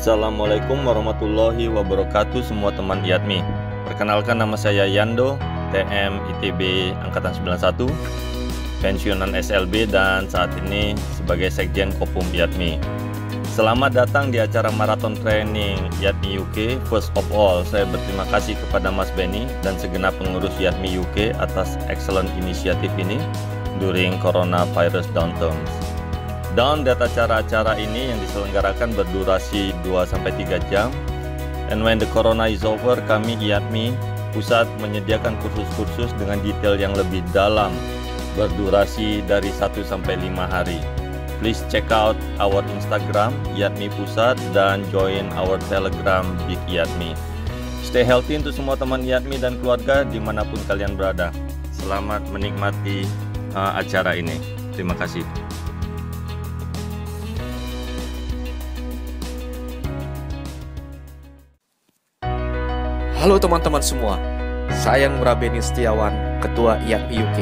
Assalamualaikum warahmatullahi wabarakatuh semua teman Yatmi Perkenalkan nama saya Yando, TM ITB Angkatan 91 Pensiunan SLB dan saat ini sebagai Sekjen Kopum Yatmi Selamat datang di acara Marathon Training Yatmi UK First of all, saya berterima kasih kepada Mas Benny dan segenap pengurus Yatmi UK atas excellent inisiatif ini during Coronavirus downturns data acara-acara ini yang diselenggarakan berdurasi 2-3 jam. And when the corona is over, kami IATMI pusat menyediakan kursus-kursus dengan detail yang lebih dalam berdurasi dari 1 sampai 5 hari. Please check out our Instagram Iatmi Pusat dan join our Telegram Big Iatmi. Stay healthy untuk semua teman Iatmi dan keluarga dimanapun kalian berada. Selamat menikmati uh, acara ini. Terima kasih. Halo teman-teman semua, saya Ngura Beni Setiawan, Ketua IAT UK.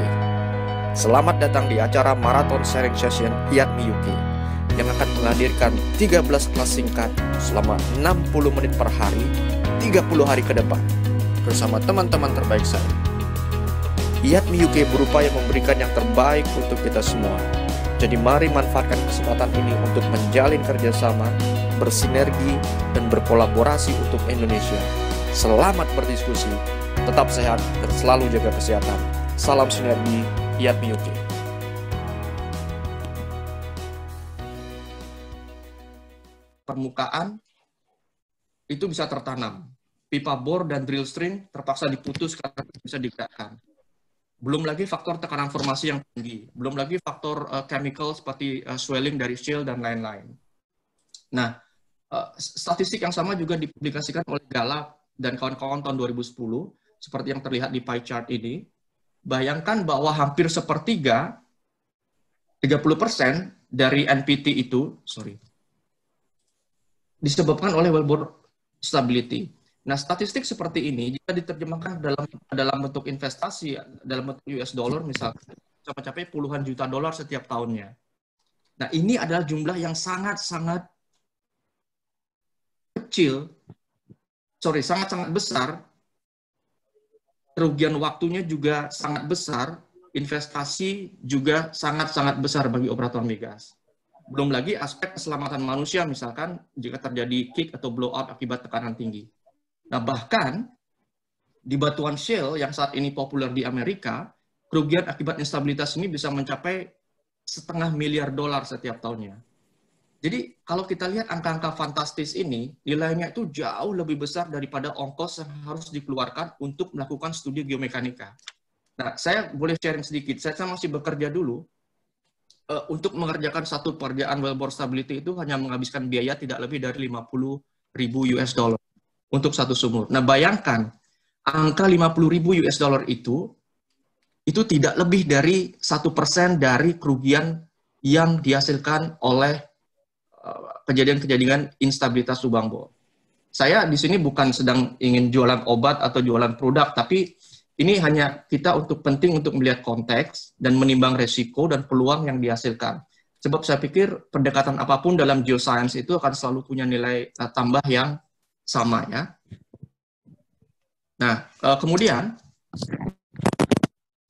Selamat datang di acara Marathon Sharing Session IAT UK yang akan menghadirkan 13 kelas singkat selama 60 menit per hari 30 hari ke depan bersama teman-teman terbaik saya. IAT UK berupaya memberikan yang terbaik untuk kita semua. Jadi mari manfaatkan kesempatan ini untuk menjalin kerjasama, bersinergi, dan berkolaborasi untuk Indonesia Selamat berdiskusi, tetap sehat, dan selalu jaga kesehatan. Salam sinergi, Yat Miyuki. permukaan itu bisa tertanam. Pipa bor dan drill string terpaksa diputus karena bisa digerakkan. Belum lagi faktor tekanan formasi yang tinggi, belum lagi faktor uh, chemical seperti uh, swelling dari shale dan lain-lain. Nah, uh, statistik yang sama juga dipublikasikan oleh Galap dan kawan-kawan tahun 2010, seperti yang terlihat di pie chart ini, bayangkan bahwa hampir sepertiga, 30% persen dari NPT itu, sorry, disebabkan oleh wellbore stability. Nah, statistik seperti ini jika diterjemahkan dalam dalam bentuk investasi dalam bentuk US dollar misalnya mencapai puluhan juta dolar setiap tahunnya. Nah, ini adalah jumlah yang sangat-sangat kecil sorry sangat-sangat besar, kerugian waktunya juga sangat besar, investasi juga sangat-sangat besar bagi operator migas. Belum lagi aspek keselamatan manusia misalkan jika terjadi kick atau blow blowout akibat tekanan tinggi. Nah bahkan di batuan shale yang saat ini populer di Amerika, kerugian akibat instabilitas ini bisa mencapai setengah miliar dolar setiap tahunnya. Jadi kalau kita lihat angka-angka fantastis ini, nilainya itu jauh lebih besar daripada ongkos yang harus dikeluarkan untuk melakukan studi geomekanika. Nah, saya boleh sharing sedikit. Saya, masih bekerja dulu. Uh, untuk mengerjakan satu pekerjaan wellbore stability itu hanya menghabiskan biaya tidak lebih dari 50 ribu US dollar untuk satu sumur. Nah, bayangkan angka 50 ribu US dollar itu itu tidak lebih dari satu persen dari kerugian yang dihasilkan oleh kejadian-kejadian instabilitas lubang Saya di sini bukan sedang ingin jualan obat atau jualan produk, tapi ini hanya kita untuk penting untuk melihat konteks dan menimbang resiko dan peluang yang dihasilkan. Sebab saya pikir pendekatan apapun dalam geoscience itu akan selalu punya nilai eh, tambah yang sama ya. Nah, eh, kemudian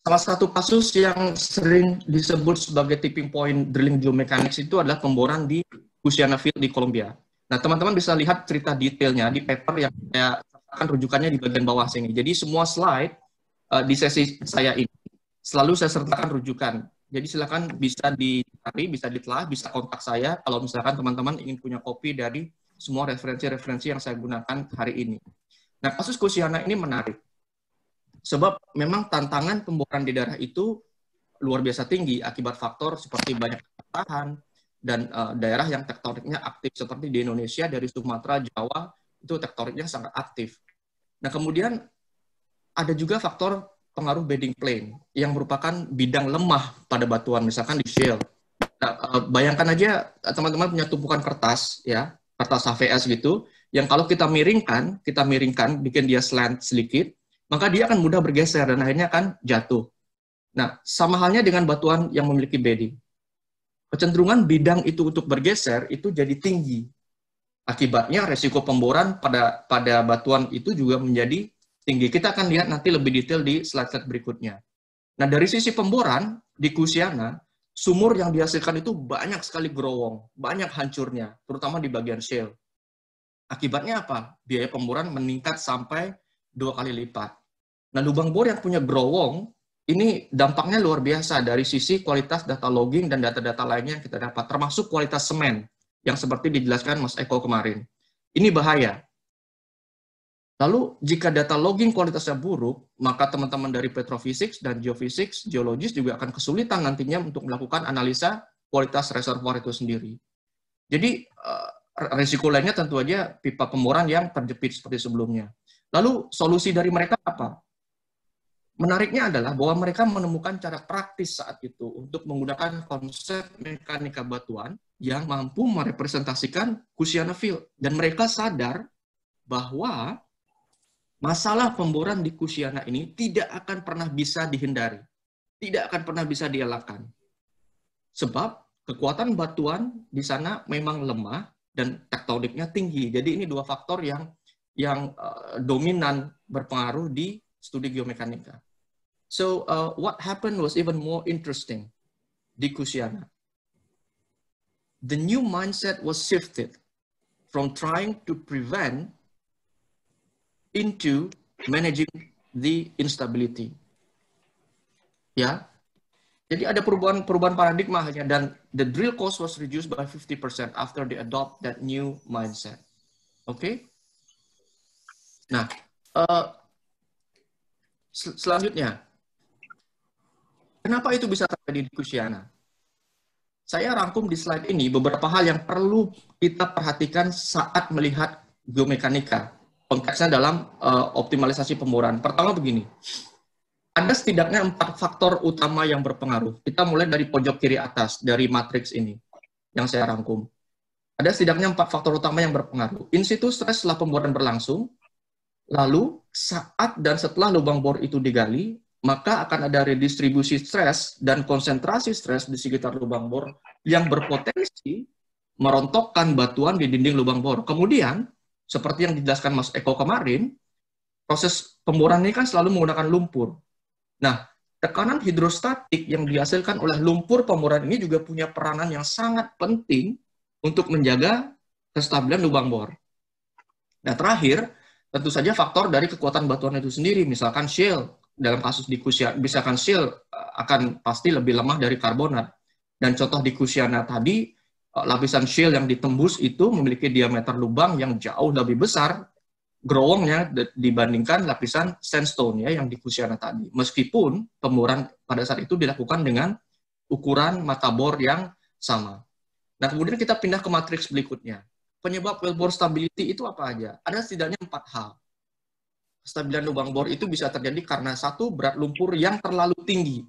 salah satu kasus yang sering disebut sebagai tipping point drilling geomechanics itu adalah pemboran di Luciana Field di Kolombia. Nah, teman-teman bisa lihat cerita detailnya di paper yang saya akan rujukannya di bagian bawah sini. Jadi semua slide uh, di sesi saya ini selalu saya sertakan rujukan. Jadi silakan bisa dicari, bisa ditelah, bisa kontak saya kalau misalkan teman-teman ingin punya kopi dari semua referensi-referensi yang saya gunakan hari ini. Nah, kasus Kusiana ini menarik. Sebab memang tantangan pemboran di darah itu luar biasa tinggi akibat faktor seperti banyak tahan, dan uh, daerah yang tektoniknya aktif seperti di Indonesia dari Sumatera Jawa itu tektoniknya sangat aktif. Nah kemudian ada juga faktor pengaruh bedding plane yang merupakan bidang lemah pada batuan misalkan di shale. Nah, eh, bayangkan aja eh, teman-teman punya tumpukan kertas ya kertas HVS gitu yang kalau kita miringkan kita miringkan bikin dia slant sedikit maka dia akan mudah bergeser dan akhirnya akan jatuh. Nah sama halnya dengan batuan yang memiliki bedding kecenderungan bidang itu untuk bergeser itu jadi tinggi. Akibatnya resiko pemboran pada pada batuan itu juga menjadi tinggi. Kita akan lihat nanti lebih detail di slide-slide berikutnya. Nah, dari sisi pemboran di Kusiana, sumur yang dihasilkan itu banyak sekali growong, banyak hancurnya, terutama di bagian shale. Akibatnya apa? Biaya pemboran meningkat sampai dua kali lipat. Nah, lubang bor yang punya growong ini dampaknya luar biasa dari sisi kualitas data logging dan data-data lainnya yang kita dapat, termasuk kualitas semen yang seperti dijelaskan Mas Eko kemarin. Ini bahaya. Lalu jika data logging kualitasnya buruk, maka teman-teman dari petrofisik dan geofisik, geologis juga akan kesulitan nantinya untuk melakukan analisa kualitas reservoir itu sendiri. Jadi eh, risiko lainnya tentu aja pipa pemboran yang terjepit seperti sebelumnya. Lalu solusi dari mereka apa? Menariknya adalah bahwa mereka menemukan cara praktis saat itu untuk menggunakan konsep mekanika batuan yang mampu merepresentasikan Kusiana Field Dan mereka sadar bahwa masalah pemboran di Kusiana ini tidak akan pernah bisa dihindari, tidak akan pernah bisa dielakkan. Sebab kekuatan batuan di sana memang lemah dan tektoniknya tinggi. Jadi ini dua faktor yang yang eh, dominan berpengaruh di studi geomekanika. So uh, what happened was even more interesting di Kusiana. The new mindset was shifted from trying to prevent into managing the instability. Ya. Jadi ada perubahan perubahan paradigma hanya dan the drill cost was reduced by 50% after they adopt that new mindset. Oke. Okay? Nah, uh, sel selanjutnya Kenapa itu bisa terjadi di Kusiana? Saya rangkum di slide ini beberapa hal yang perlu kita perhatikan saat melihat geomekanika. Konteksnya dalam uh, optimalisasi pemboran. Pertama begini, ada setidaknya empat faktor utama yang berpengaruh. Kita mulai dari pojok kiri atas, dari matriks ini, yang saya rangkum. Ada setidaknya empat faktor utama yang berpengaruh. Insitu stres setelah pemboran berlangsung, lalu saat dan setelah lubang bor itu digali, maka akan ada redistribusi stres dan konsentrasi stres di sekitar lubang bor yang berpotensi merontokkan batuan di dinding lubang bor. Kemudian, seperti yang dijelaskan Mas Eko kemarin, proses pemboran ini kan selalu menggunakan lumpur. Nah, tekanan hidrostatik yang dihasilkan oleh lumpur pemboran ini juga punya peranan yang sangat penting untuk menjaga kestabilan lubang bor. Nah, terakhir, tentu saja faktor dari kekuatan batuan itu sendiri, misalkan shale dalam kasus di dikusian sil eh, akan pasti lebih lemah dari karbonat. Dan contoh di dikusiana tadi, eh, lapisan shield yang ditembus itu memiliki diameter lubang yang jauh lebih besar growongnya dibandingkan lapisan sandstone ya yang dikusiana tadi. Meskipun pemuran pada saat itu dilakukan dengan ukuran mata bor yang sama. Nah, kemudian kita pindah ke matriks berikutnya. Penyebab wellbore stability itu apa aja? Ada setidaknya empat hal kestabilan lubang bor itu bisa terjadi karena satu berat lumpur yang terlalu tinggi.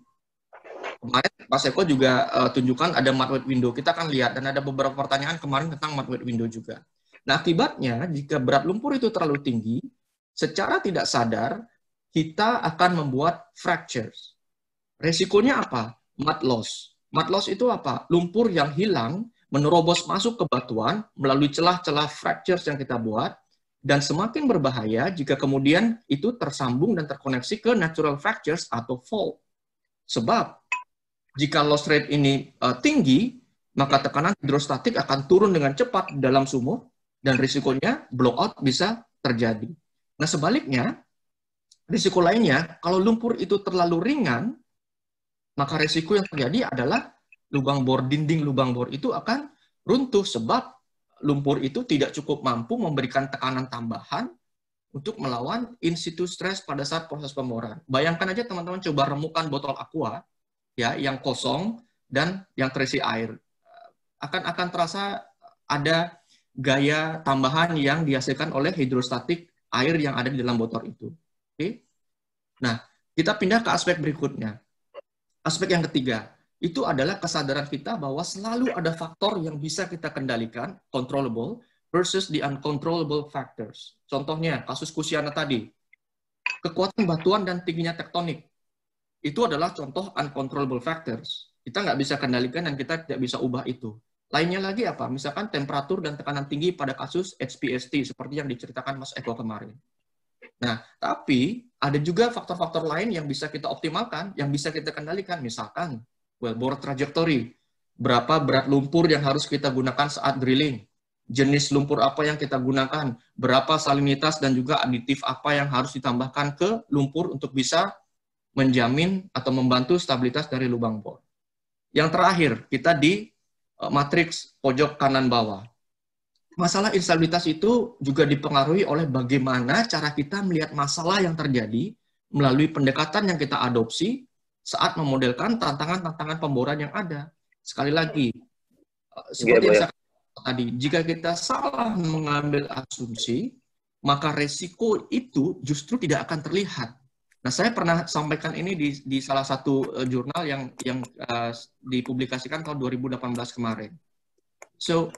Kemarin Pak Eko juga uh, tunjukkan ada mud window. Kita akan lihat dan ada beberapa pertanyaan kemarin tentang mud window juga. Nah, akibatnya jika berat lumpur itu terlalu tinggi, secara tidak sadar kita akan membuat fractures. Resikonya apa? Mud loss. Mud loss itu apa? Lumpur yang hilang menerobos masuk ke batuan melalui celah-celah fractures yang kita buat dan semakin berbahaya jika kemudian itu tersambung dan terkoneksi ke natural fractures atau fault. Sebab jika loss rate ini uh, tinggi, maka tekanan hidrostatik akan turun dengan cepat dalam sumur dan risikonya blowout bisa terjadi. Nah sebaliknya, risiko lainnya kalau lumpur itu terlalu ringan, maka risiko yang terjadi adalah lubang bor dinding lubang bor itu akan runtuh sebab lumpur itu tidak cukup mampu memberikan tekanan tambahan untuk melawan institu stres pada saat proses pembawaan. Bayangkan aja teman-teman coba remukan botol aqua ya yang kosong dan yang terisi air. Akan akan terasa ada gaya tambahan yang dihasilkan oleh hidrostatik air yang ada di dalam botol itu. Oke. Okay? Nah, kita pindah ke aspek berikutnya. Aspek yang ketiga, itu adalah kesadaran kita bahwa selalu ada faktor yang bisa kita kendalikan, controllable, versus the uncontrollable factors. Contohnya, kasus Kusiana tadi. Kekuatan batuan dan tingginya tektonik. Itu adalah contoh uncontrollable factors. Kita nggak bisa kendalikan dan kita tidak bisa ubah itu. Lainnya lagi apa? Misalkan temperatur dan tekanan tinggi pada kasus HPST, seperti yang diceritakan Mas Eko kemarin. Nah, tapi ada juga faktor-faktor lain yang bisa kita optimalkan, yang bisa kita kendalikan. Misalkan wellbore trajectory, berapa berat lumpur yang harus kita gunakan saat drilling, jenis lumpur apa yang kita gunakan, berapa salinitas dan juga aditif apa yang harus ditambahkan ke lumpur untuk bisa menjamin atau membantu stabilitas dari lubang bor. Yang terakhir, kita di e, matriks pojok kanan bawah. Masalah instabilitas itu juga dipengaruhi oleh bagaimana cara kita melihat masalah yang terjadi melalui pendekatan yang kita adopsi saat memodelkan tantangan-tantangan pemboran yang ada. Sekali lagi, eh, iya, seperti yeah, yang ya. saya katakan tadi, jika kita salah mengambil asumsi, maka resiko itu justru tidak akan terlihat. Nah, saya pernah sampaikan ini di, di salah satu eh, jurnal yang yang uh, dipublikasikan tahun 2018 kemarin. So,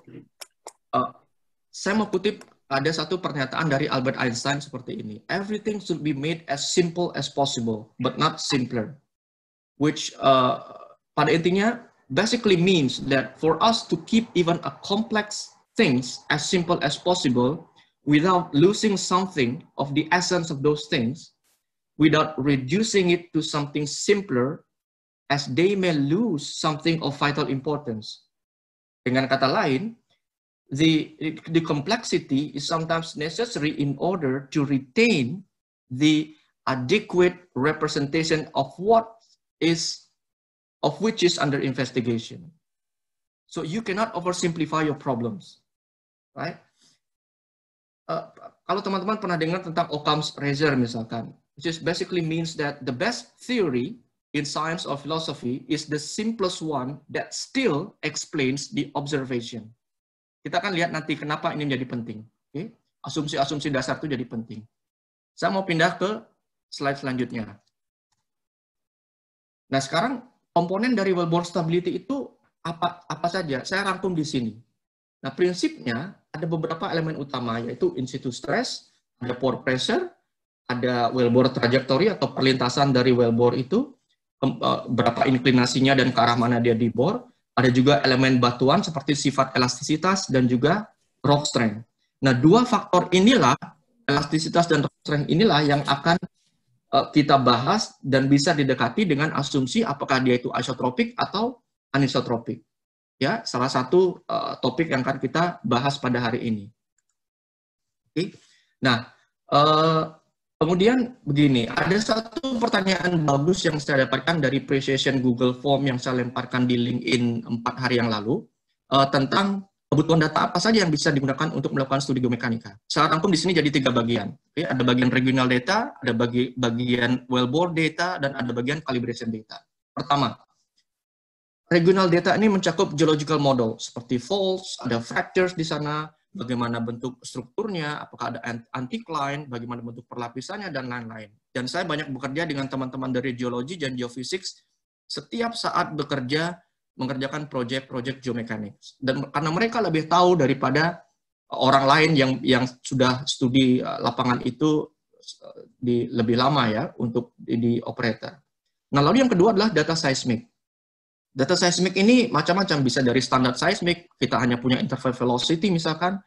uh, saya mau kutip ada satu pernyataan dari Albert Einstein seperti ini. Everything should be made as simple as possible, but not simpler. which uh, pada intinya basically means that for us to keep even a complex things as simple as possible without losing something of the essence of those things, without reducing it to something simpler, as they may lose something of vital importance. Dengan kata lain, the, the complexity is sometimes necessary in order to retain the adequate representation of what is of which is under investigation. So you cannot oversimplify your problems, right? Uh, kalau teman-teman pernah dengar tentang Occam's razor misalkan, which is basically means that the best theory in science or philosophy is the simplest one that still explains the observation. Kita akan lihat nanti kenapa ini menjadi penting. Asumsi-asumsi okay? dasar itu jadi penting. Saya mau pindah ke slide selanjutnya. Nah, sekarang komponen dari wellborn stability itu apa apa saja? Saya rangkum di sini. Nah, prinsipnya ada beberapa elemen utama yaitu in situ stress, ada pore pressure, ada wellbore trajectory atau perlintasan dari wellbore itu, eh, berapa inklinasinya dan ke arah mana dia dibor. Ada juga elemen batuan seperti sifat elastisitas dan juga rock strength. Nah, dua faktor inilah, elastisitas dan rock strength inilah yang akan Eh, kita bahas dan bisa didekati dengan asumsi apakah dia itu isotropik atau anisotropik. Ya, salah satu uh, topik yang akan kita bahas pada hari ini. Oke. Nah, uh, kemudian begini, ada satu pertanyaan bagus yang saya dapatkan dari precision Google Form yang saya lemparkan di LinkedIn empat hari yang lalu uh, tentang kebutuhan data apa saja yang bisa digunakan untuk melakukan studi geomekanika. Saya rangkum di sini jadi tiga bagian. Oke, ada bagian regional data, ada bagi, bagian wellbore data, dan ada bagian calibration data. Pertama, regional data ini mencakup geological model seperti faults, ada fractures di sana, bagaimana bentuk strukturnya, apakah ada anticline, bagaimana bentuk perlapisannya, dan lain-lain. Dan saya banyak bekerja dengan teman-teman dari geologi dan geofisik. Setiap saat bekerja, mengerjakan proyek-proyek geomekanik. Dan karena mereka lebih tahu daripada orang lain yang yang sudah studi eh, lapangan itu eh, di lebih lama ya untuk di, di operator. Nah, lalu yang kedua adalah data seismik. Data seismik ini macam-macam bisa dari standar seismik, kita hanya punya interval velocity misalkan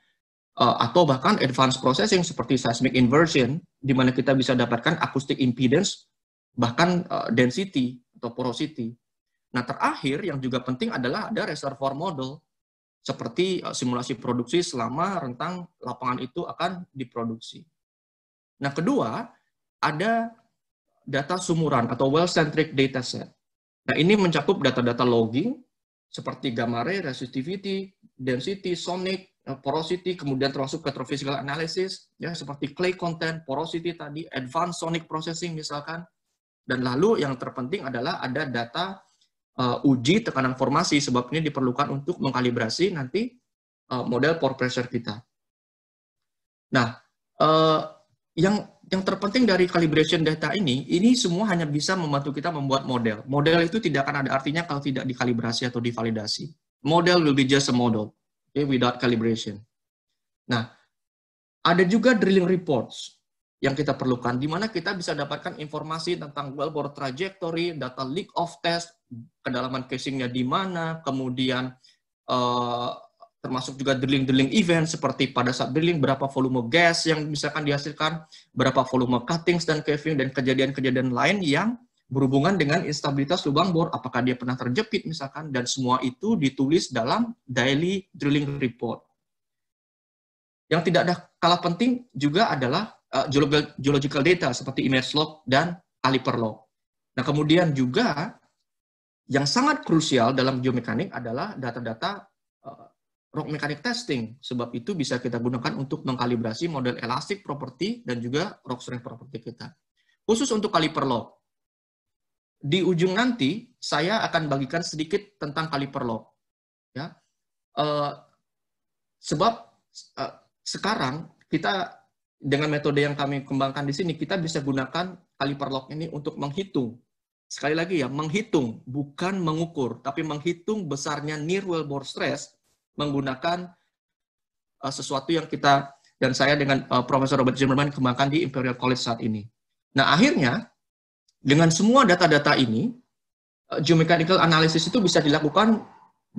eh, atau bahkan advanced processing seperti seismic inversion di mana kita bisa dapatkan acoustic impedance bahkan density atau porosity. Nah, terakhir yang juga penting adalah ada reservoir model seperti eh, simulasi produksi selama rentang lapangan itu akan diproduksi. Nah, kedua, ada data sumuran atau well-centric dataset. Nah, ini mencakup data-data logging seperti gamma ray, resistivity, density, sonic, eh, porosity, kemudian termasuk petrophysical analysis, ya seperti clay content, porosity tadi, advanced sonic processing misalkan. Dan lalu yang terpenting adalah ada data uh, uji tekanan formasi sebab ini diperlukan untuk mengkalibrasi nanti uh, model pore pressure kita. Nah, uh, yang yang terpenting dari calibration data ini, ini semua hanya bisa membantu kita membuat model. Model itu tidak akan ada artinya kalau tidak dikalibrasi atau divalidasi. Model will be just a model, okay, without calibration. Nah, ada juga drilling reports yang kita perlukan, di mana kita bisa dapatkan informasi tentang wellbore trajectory, data leak of test, kedalaman casingnya di mana, kemudian uh, termasuk juga drilling-drilling event seperti pada saat drilling berapa volume gas yang misalkan dihasilkan, berapa volume cuttings dan caving dan kejadian-kejadian lain yang berhubungan dengan instabilitas lubang bor, apakah dia pernah terjepit misalkan dan semua itu ditulis dalam daily drilling report. Yang tidak ada kalah penting juga adalah uh, geological data seperti image log dan Aliper log. Nah, kemudian juga yang sangat krusial dalam geomekanik adalah data-data uh, rock mechanic testing. Sebab itu bisa kita gunakan untuk mengkalibrasi model elastic property dan juga rock strength property kita. Khusus untuk Aliper log. Di ujung nanti saya akan bagikan sedikit tentang kaliper log. Ya. Uh, sebab uh, sekarang kita dengan metode yang kami kembangkan di sini, kita bisa gunakan kaliper lock ini untuk menghitung. Sekali lagi ya, menghitung, bukan mengukur, tapi menghitung besarnya near bore stress menggunakan uh, sesuatu yang kita dan saya dengan uh, Profesor Robert Zimmerman kembangkan di Imperial College saat ini. Nah, akhirnya dengan semua data-data ini, uh, geomechanical analysis itu bisa dilakukan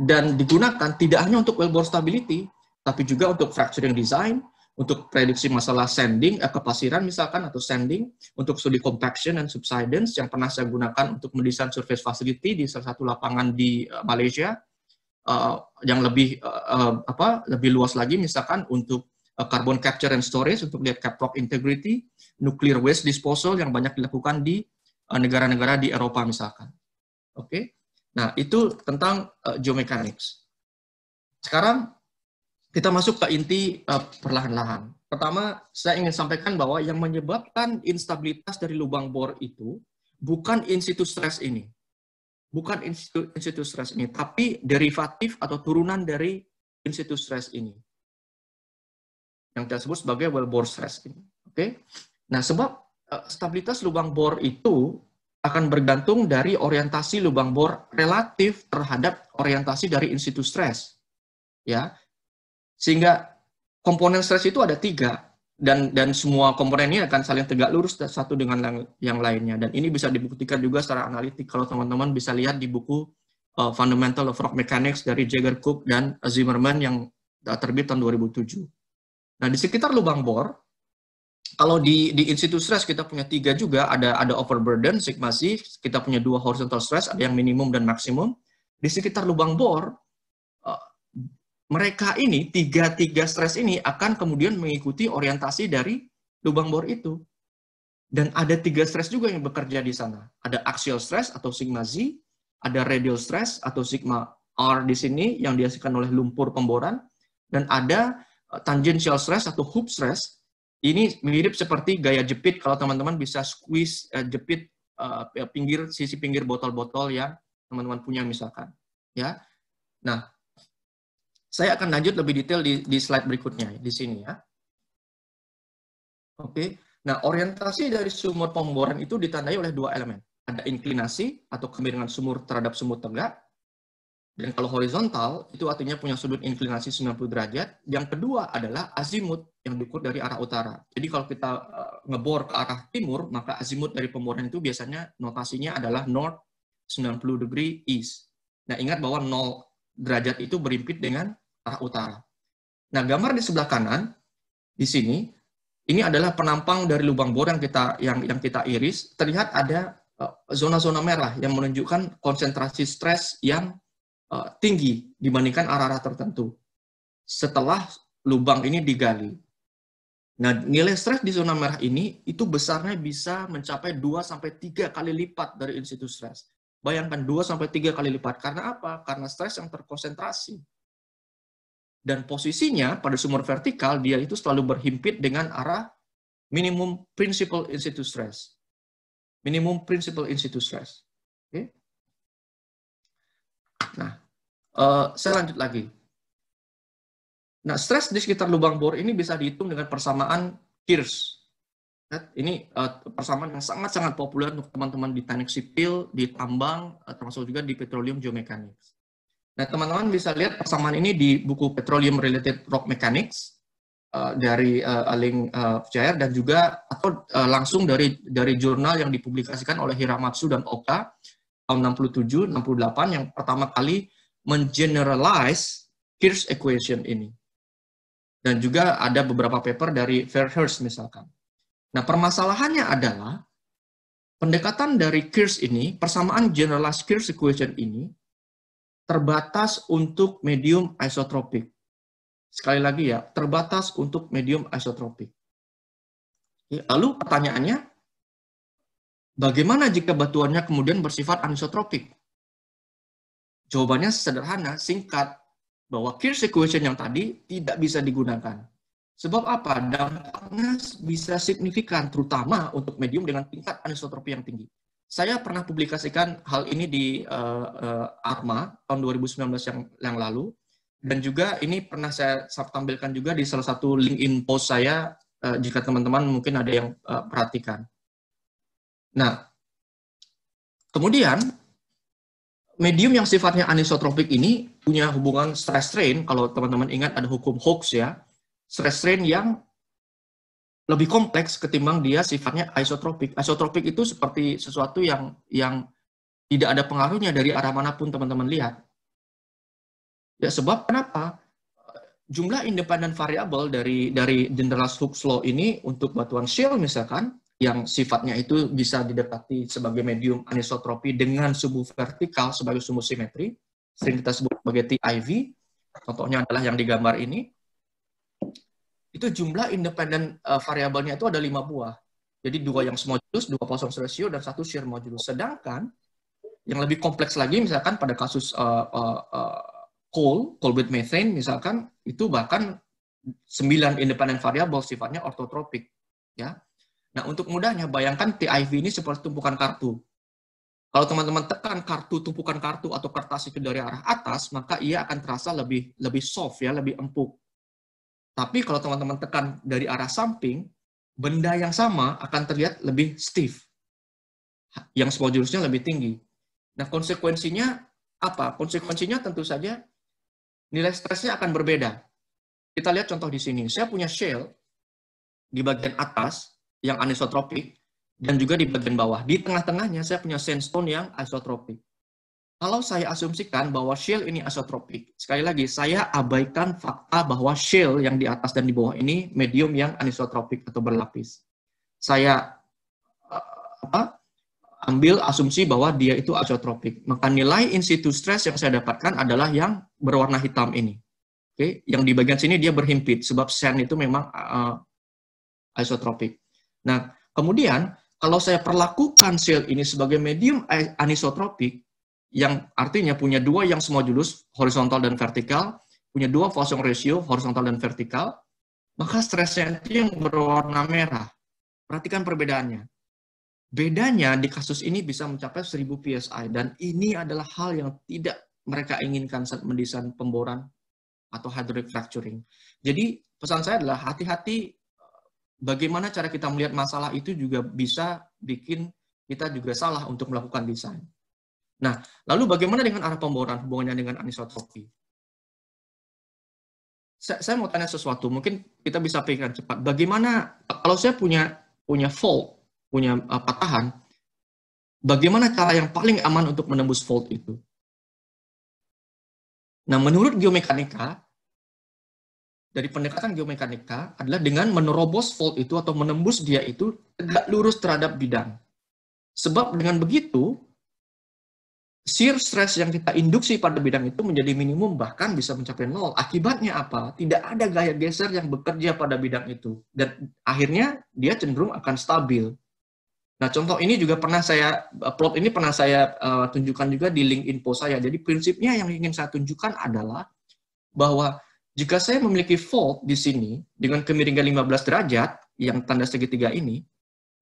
dan digunakan tidak hanya untuk bore stability, tapi juga untuk fracturing design, untuk prediksi masalah sending eh, kepasiran misalkan, atau sending untuk studi compaction and subsidence yang pernah saya gunakan untuk mendesain surface facility di salah satu lapangan di uh, Malaysia, uh, yang lebih uh, uh, apa lebih luas lagi misalkan untuk uh, carbon capture and storage, untuk lihat caprock integrity, nuclear waste disposal yang banyak dilakukan di negara-negara uh, di Eropa misalkan. Oke, okay? nah itu tentang uh, geomechanics. Sekarang kita masuk ke inti uh, perlahan-lahan. Pertama, saya ingin sampaikan bahwa yang menyebabkan instabilitas dari lubang bor itu bukan institu stres ini. Bukan institu institu stres ini, tapi derivatif atau turunan dari institu stres ini. Yang kita sebut sebagai well bore stress ini. Oke. Okay? Nah, sebab eh, stabilitas lubang bor itu akan bergantung dari orientasi lubang bor relatif terhadap orientasi dari institu stres. Ya, sehingga komponen stres itu ada tiga dan dan semua komponennya akan saling tegak lurus satu dengan yang lainnya dan ini bisa dibuktikan juga secara analitik kalau teman-teman bisa lihat di buku uh, Fundamental of Rock Mechanics dari Jagger Cook dan Zimmerman yang terbit tahun 2007. Nah di sekitar lubang bor kalau di di institut stress kita punya tiga juga ada ada overburden sigma kita punya dua horizontal stress ada yang minimum dan maksimum di sekitar lubang bor mereka ini, tiga-tiga stres ini akan kemudian mengikuti orientasi dari lubang bor itu. Dan ada tiga stres juga yang bekerja di sana. Ada axial stress atau sigma Z, ada radial stress atau sigma R di sini yang dihasilkan oleh lumpur pemboran, dan ada eh, tangential stress atau hoop stress. Ini mirip seperti gaya jepit kalau teman-teman bisa squeeze eh, jepit eh, pinggir sisi pinggir botol-botol yang teman-teman punya misalkan. Ya, nah saya akan lanjut lebih detail di, di slide berikutnya, di sini ya. Oke, nah orientasi dari sumur pemboran itu ditandai oleh dua elemen. Ada inklinasi atau kemiringan sumur terhadap sumur tegak, dan kalau horizontal, itu artinya punya sudut inklinasi 90 derajat. Yang kedua adalah azimut yang diukur dari arah utara. Jadi kalau kita eh, ngebor ke arah timur, maka azimut dari pemboran itu biasanya notasinya adalah north 90 degree east. Nah, ingat bahwa 0 derajat itu berimpit dengan arah utara. Nah, gambar di sebelah kanan di sini ini adalah penampang dari lubang bor yang kita yang yang kita iris. Terlihat ada eh, zona-zona merah yang menunjukkan konsentrasi stres yang eh, tinggi dibandingkan arah-arah tertentu. Setelah lubang ini digali. Nah, nilai stres di zona merah ini itu besarnya bisa mencapai 2 sampai 3 kali lipat dari institut stres. Bayangkan 2 sampai 3 kali lipat. Karena apa? Karena stres yang terkonsentrasi dan posisinya pada sumur vertikal dia itu selalu berhimpit dengan arah minimum principal situ stress. Minimum principal situ stress. Oke. Okay. Nah, uh, saya lanjut lagi. Nah, stres di sekitar lubang bor ini bisa dihitung dengan persamaan Kirsch. Nah, ini eh, persamaan yang sangat-sangat populer untuk teman-teman di teknik sipil, di tambang, eh, termasuk juga di petroleum geomekanik. Nah, teman-teman bisa lihat persamaan ini di buku Petroleum Related Rock Mechanics uh, dari uh, Aling uh, dan juga atau uh, langsung dari dari jurnal yang dipublikasikan oleh Hiramatsu dan Oka tahun 67 68 yang pertama kali mengeneralize Kirsch equation ini. Dan juga ada beberapa paper dari Fairhurst misalkan. Nah, permasalahannya adalah pendekatan dari Kirsch ini, persamaan generalized Kirsch equation ini terbatas untuk medium isotropik. Sekali lagi ya, terbatas untuk medium isotropik. Ya, lalu pertanyaannya, bagaimana jika batuannya kemudian bersifat anisotropik? Jawabannya sederhana, singkat, bahwa Kirch equation yang tadi tidak bisa digunakan. Sebab apa? Dampaknya bisa signifikan, terutama untuk medium dengan tingkat anisotropi yang tinggi. Saya pernah publikasikan hal ini di uh, eh, uh, eh, ARMA tahun 2019 yang, yang lalu, dan juga ini pernah saya tampilkan juga di salah satu LinkedIn post saya, uh, jika teman-teman mungkin ada yang uh, perhatikan. Nah, kemudian medium yang sifatnya anisotropik ini punya hubungan stress strain, kalau teman-teman ingat ada hukum hoax ya, stress strain yang lebih kompleks ketimbang dia sifatnya isotropik. Isotropik itu seperti sesuatu yang yang tidak ada pengaruhnya dari arah manapun teman-teman lihat. Ya sebab kenapa? Jumlah independen variabel dari dari general Hooke's law ini untuk batuan shell misalkan yang sifatnya itu bisa didekati sebagai medium anisotropi dengan sumbu vertikal sebagai sumbu simetri, sering kita sebut sebagai TIV. Contohnya adalah yang digambar ini itu jumlah independen uh, eh, variabelnya itu ada lima buah. Jadi dua yang modulus, dua kosong ratio, dan satu shear modulus. Sedangkan yang lebih kompleks lagi, misalkan pada kasus uh, uh, uh, coal, coal with methane, misalkan itu bahkan sembilan independen variabel sifatnya ortotropik. Ya. Nah, untuk mudahnya, bayangkan TIV ini seperti tumpukan kartu. Kalau teman-teman tekan kartu, tumpukan kartu atau kertas itu dari arah atas, maka ia akan terasa lebih lebih soft ya, lebih empuk. Tapi kalau teman-teman tekan dari arah samping, benda yang sama akan terlihat lebih stiff. Yang small jurusnya lebih tinggi. Nah, konsekuensinya apa? Konsekuensinya tentu saja nilai stresnya akan berbeda. Kita lihat contoh di sini. Saya punya shell di bagian atas yang anisotropik dan juga di bagian bawah. Di tengah-tengahnya saya punya sandstone yang isotropik. Kalau saya asumsikan bahwa shell ini isotropik, sekali lagi saya abaikan fakta bahwa shell yang di atas dan di bawah ini medium yang anisotropik atau berlapis. Saya eh, apa, ambil asumsi bahwa dia itu isotropik. Maka nilai in situ stress yang saya dapatkan adalah yang berwarna hitam ini. Oke, okay? yang di bagian sini dia berhimpit sebab sand itu memang uh, eh, isotropik. Nah, kemudian kalau saya perlakukan shell ini sebagai medium anisotropik, yang artinya punya dua yang semua julus, horizontal dan vertikal, punya dua Poisson ratio, horizontal dan vertikal, maka stresnya itu yang berwarna merah. Perhatikan perbedaannya. Bedanya di kasus ini bisa mencapai 1000 PSI, dan ini adalah hal yang tidak mereka inginkan saat mendesain pemboran atau hydraulic fracturing. Jadi pesan saya adalah hati-hati bagaimana cara kita melihat masalah itu juga bisa bikin kita juga salah untuk melakukan desain. Nah, lalu bagaimana dengan arah pembawaan hubungannya dengan anisotropi? Saya, saya mau tanya sesuatu, mungkin kita bisa pikirkan cepat. Bagaimana kalau saya punya punya fault, punya uh, patahan, bagaimana cara yang paling aman untuk menembus fault itu? Nah, menurut geomekanika, dari pendekatan geomekanika adalah dengan menerobos fault itu atau menembus dia itu tegak lurus terhadap bidang. Sebab dengan begitu, shear stress yang kita induksi pada bidang itu menjadi minimum bahkan bisa mencapai nol. Akibatnya apa? Tidak ada gaya geser yang bekerja pada bidang itu. Dan akhirnya dia cenderung akan stabil. Nah, contoh ini juga pernah saya, plot ini pernah saya uh, tunjukkan juga di link info saya. Jadi prinsipnya yang ingin saya tunjukkan adalah bahwa jika saya memiliki fault di sini dengan kemiringan 15 derajat yang tanda segitiga ini,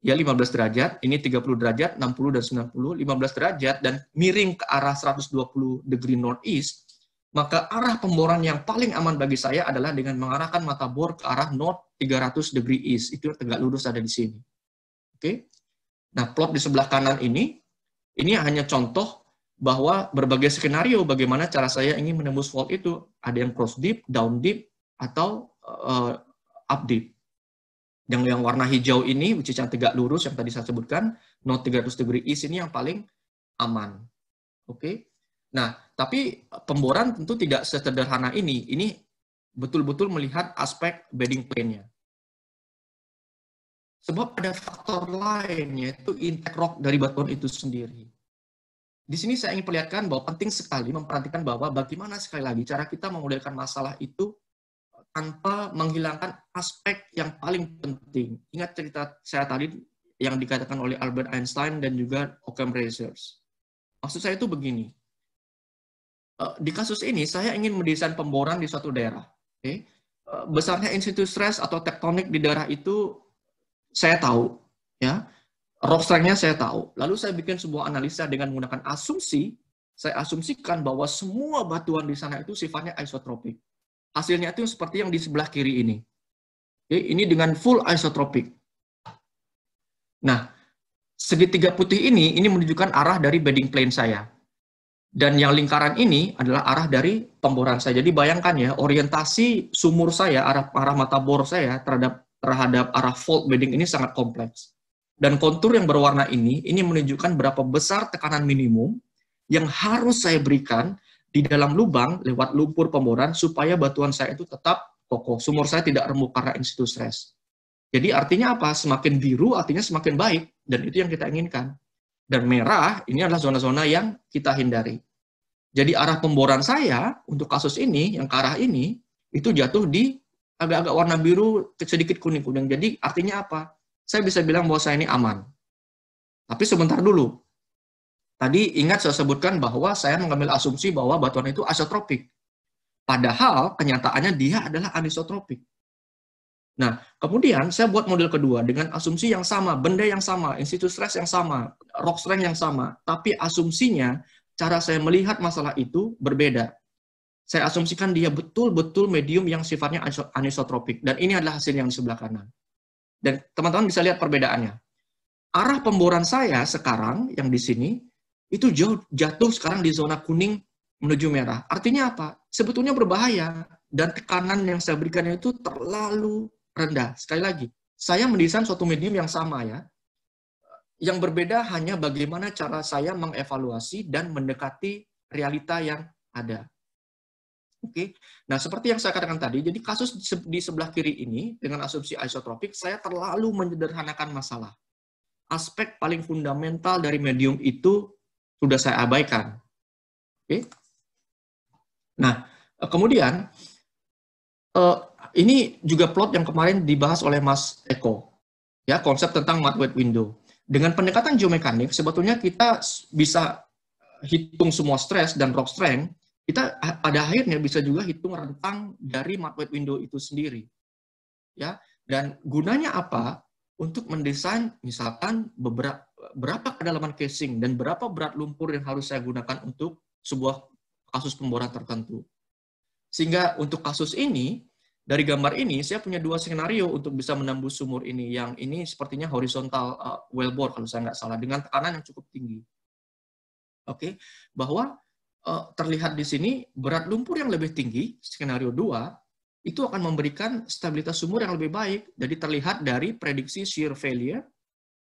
ya 15 derajat, ini 30 derajat, 60 dan 90, 15 derajat, dan miring ke arah 120 degree East maka arah pemboran yang paling aman bagi saya adalah dengan mengarahkan mata bor ke arah north 300 degree east. Itu tegak lurus ada di sini. Oke. Okay? Nah, plot di sebelah kanan ini, ini hanya contoh bahwa berbagai skenario bagaimana cara saya ingin menembus fault itu. Ada yang cross deep, down deep, atau uh, up deep yang yang warna hijau ini, which is yang tegak lurus yang tadi saya sebutkan, not 300 degree east ini yang paling aman. Oke. Okay? Nah, tapi pemboran tentu tidak sederhana ini. Ini betul-betul melihat aspek bedding plane-nya. Sebab ada faktor lain, yaitu intake rock dari batuan itu sendiri. Di sini saya ingin perlihatkan bahwa penting sekali memperhatikan bahwa bagaimana sekali lagi cara kita memodelkan masalah itu tanpa menghilangkan aspek yang paling penting. Ingat cerita saya tadi yang dikatakan oleh Albert Einstein dan juga Occam Razors. Maksud saya itu begini. Eh, di kasus ini, saya ingin mendesain pemboran di suatu daerah. Eh, besarnya institusi stress atau tektonik di daerah itu saya tahu. ya Rock strength saya tahu. Lalu saya bikin sebuah analisa dengan menggunakan asumsi. Saya asumsikan bahwa semua batuan di sana itu sifatnya isotropik hasilnya itu seperti yang di sebelah kiri ini. Oke, eh, ini dengan full isotropik. Nah, segitiga putih ini, ini menunjukkan arah dari bedding plane saya. Dan yang lingkaran ini adalah arah dari pemboran saya. Jadi bayangkan ya, orientasi sumur saya, arah, arah mata bor saya terhadap terhadap arah fault bedding ini sangat kompleks. Dan kontur yang berwarna ini, ini menunjukkan berapa besar tekanan minimum yang harus saya berikan di dalam lubang lewat lumpur pemboran supaya batuan saya itu tetap kokoh. Sumur saya tidak remuk karena institus stres. Jadi artinya apa? Semakin biru artinya semakin baik dan itu yang kita inginkan. Dan merah ini adalah zona-zona yang kita hindari. Jadi arah pemboran saya untuk kasus ini yang ke arah ini itu jatuh di agak-agak warna biru sedikit kuning-kuning. Jadi artinya apa? Saya bisa bilang bahwa saya ini aman. Tapi sebentar dulu, Tadi ingat saya sebutkan bahwa saya mengambil asumsi bahwa batuan itu isotropik. Padahal kenyataannya dia adalah anisotropik. Nah, kemudian saya buat model kedua dengan asumsi yang sama, benda yang sama, institut stress yang sama, rock strength yang sama, tapi asumsinya cara saya melihat masalah itu berbeda. Saya asumsikan dia betul-betul medium yang sifatnya anisotropik dan ini adalah hasil yang di sebelah kanan. Dan teman-teman bisa lihat perbedaannya. Arah pemboran saya sekarang yang di sini itu jauh jatuh sekarang di zona kuning menuju merah. Artinya apa? Sebetulnya berbahaya dan tekanan yang saya berikan itu terlalu rendah. Sekali lagi, saya mendesain suatu medium yang sama ya. Yang berbeda hanya bagaimana cara saya mengevaluasi dan mendekati realita yang ada. Oke. Nah, seperti yang saya katakan tadi, jadi kasus di sebelah kiri ini dengan asumsi isotropik saya terlalu menyederhanakan masalah. Aspek paling fundamental dari medium itu sudah saya abaikan. Oke. Nah, eh, kemudian eh, ini juga plot yang kemarin dibahas oleh Mas Eko. Ya, konsep tentang mud window. Dengan pendekatan geomekanik, sebetulnya kita bisa eh, hitung semua stress dan rock strength, kita pada akhirnya bisa juga hitung rentang dari mud window itu sendiri. Ya, dan gunanya apa? Untuk mendesain misalkan beberapa berapa kedalaman casing dan berapa berat lumpur yang harus saya gunakan untuk sebuah kasus pemboran tertentu. Sehingga untuk kasus ini, dari gambar ini saya punya dua skenario untuk bisa menembus sumur ini. Yang ini sepertinya horizontal uh, wellbore kalau saya nggak salah dengan tekanan yang cukup tinggi. Oke, okay? bahwa uh, terlihat di sini berat lumpur yang lebih tinggi skenario 2 itu akan memberikan stabilitas sumur yang lebih baik. Jadi terlihat dari prediksi shear failure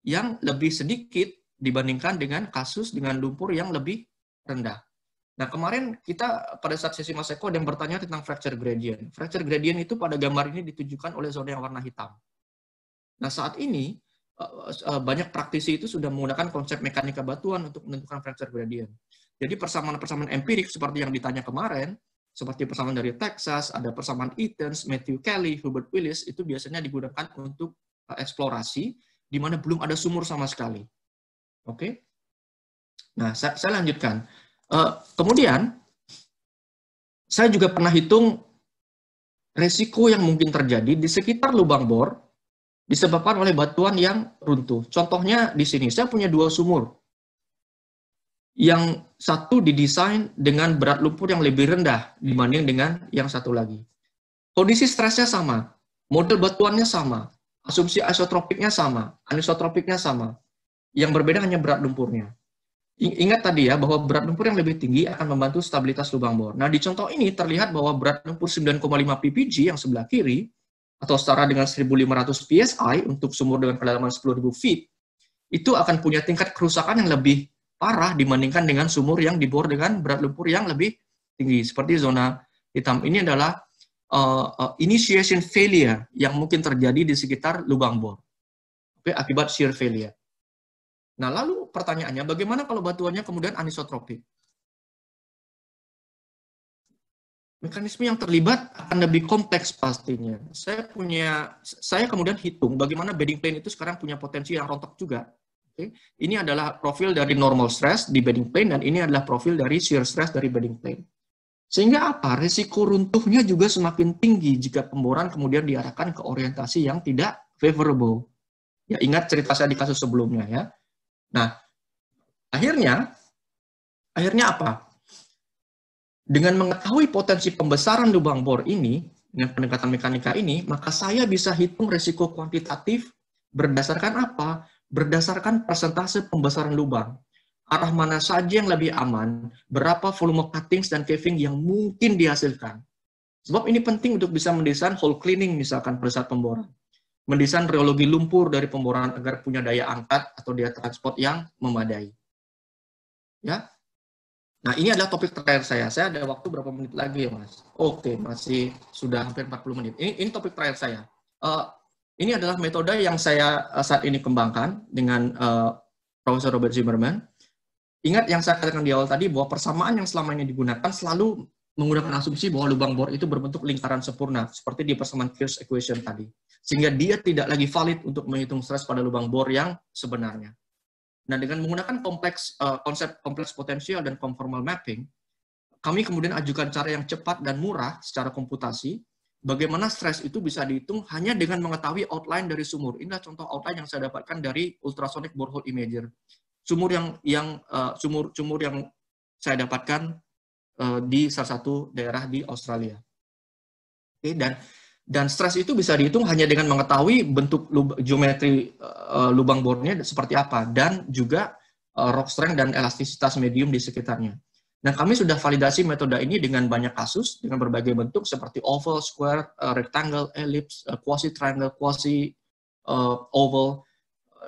yang lebih sedikit dibandingkan dengan kasus dengan lumpur yang lebih rendah. Nah, kemarin kita pada saat sesi Mas Eko ada yang bertanya tentang fracture gradient. Fracture gradient itu pada gambar ini ditujukan oleh zona yang warna hitam. Nah, saat ini eh, eh, banyak praktisi itu sudah menggunakan konsep mekanika batuan untuk menentukan fracture gradient. Jadi persamaan-persamaan empirik seperti yang ditanya kemarin, seperti persamaan dari Texas, ada persamaan Eaton, Matthew Kelly, Hubert Willis, itu biasanya digunakan untuk eh, eksplorasi di mana belum ada sumur sama sekali. Oke? Okay? Nah, saya, saya lanjutkan. Uh, kemudian, saya juga pernah hitung resiko yang mungkin terjadi di sekitar lubang bor disebabkan oleh batuan yang runtuh. Contohnya di sini, saya punya dua sumur. Yang satu didesain dengan berat lumpur yang lebih rendah dibanding dengan yang satu lagi. Kondisi stresnya sama, model batuannya sama, Asumsi isotropiknya sama, anisotropiknya sama. Yang berbeda hanya berat lumpurnya. Ingat tadi ya, bahwa berat lumpur yang lebih tinggi akan membantu stabilitas lubang bor. Nah, di contoh ini terlihat bahwa berat lumpur 9,5 ppg yang sebelah kiri, atau setara dengan 1.500 psi untuk sumur dengan kedalaman 10.000 feet, itu akan punya tingkat kerusakan yang lebih parah dibandingkan dengan sumur yang dibor dengan berat lumpur yang lebih tinggi. Seperti zona hitam ini adalah uh, uh, initiation failure yang mungkin terjadi di sekitar lubang bor. Oke, okay, akibat shear failure. Nah, lalu pertanyaannya bagaimana kalau batuannya kemudian anisotropik? Mekanisme yang terlibat akan lebih kompleks pastinya. Saya punya saya kemudian hitung bagaimana bedding plane itu sekarang punya potensi yang rontok juga. Okay. Ini adalah profil dari normal stress di bedding plane dan ini adalah profil dari shear stress dari bedding plane. Sehingga apa? Risiko runtuhnya juga semakin tinggi jika pemboran kemudian diarahkan ke orientasi yang tidak favorable. Ya, ingat cerita saya di kasus sebelumnya ya. Nah, akhirnya akhirnya apa? Dengan mengetahui potensi pembesaran lubang bor ini dengan pendekatan mekanika ini, maka saya bisa hitung risiko kuantitatif berdasarkan apa? Berdasarkan persentase pembesaran lubang arah mana saja yang lebih aman, berapa volume cuttings dan caving yang mungkin dihasilkan. Sebab ini penting untuk bisa mendesain hole cleaning misalkan pada saat pemboran. Mendesain reologi lumpur dari pemboran agar punya daya angkat atau daya transport yang memadai. Ya. Nah, ini adalah topik terakhir saya. Saya ada waktu berapa menit lagi ya, Mas? Oke, masih sudah hampir 40 menit. Ini, ini topik terakhir saya. Uh, ini adalah metode yang saya eh, saat ini kembangkan dengan uh, Profesor Robert Zimmerman Ingat yang saya katakan di awal tadi bahwa persamaan yang selama ini digunakan selalu menggunakan asumsi bahwa lubang bor itu berbentuk lingkaran sempurna seperti di persamaan Kirch equation tadi. Sehingga dia tidak lagi valid untuk menghitung stres pada lubang bor yang sebenarnya. Nah, dengan menggunakan kompleks uh, konsep kompleks potensial dan conformal mapping, kami kemudian ajukan cara yang cepat dan murah secara komputasi bagaimana stres itu bisa dihitung hanya dengan mengetahui outline dari sumur. Inilah contoh outline yang saya dapatkan dari ultrasonic borehole imager sumur yang yang uh, sumur sumur yang saya dapatkan uh, di salah satu daerah di Australia. Oke, okay, dan dan stres itu bisa dihitung hanya dengan mengetahui bentuk lub, geometri uh, lubang bornya seperti apa dan juga uh, rock strength dan elastisitas medium di sekitarnya. Nah, kami sudah validasi metode ini dengan banyak kasus, dengan berbagai bentuk seperti oval, square, uh, rectangle, ellipse, uh, quasi triangle, quasi uh, oval,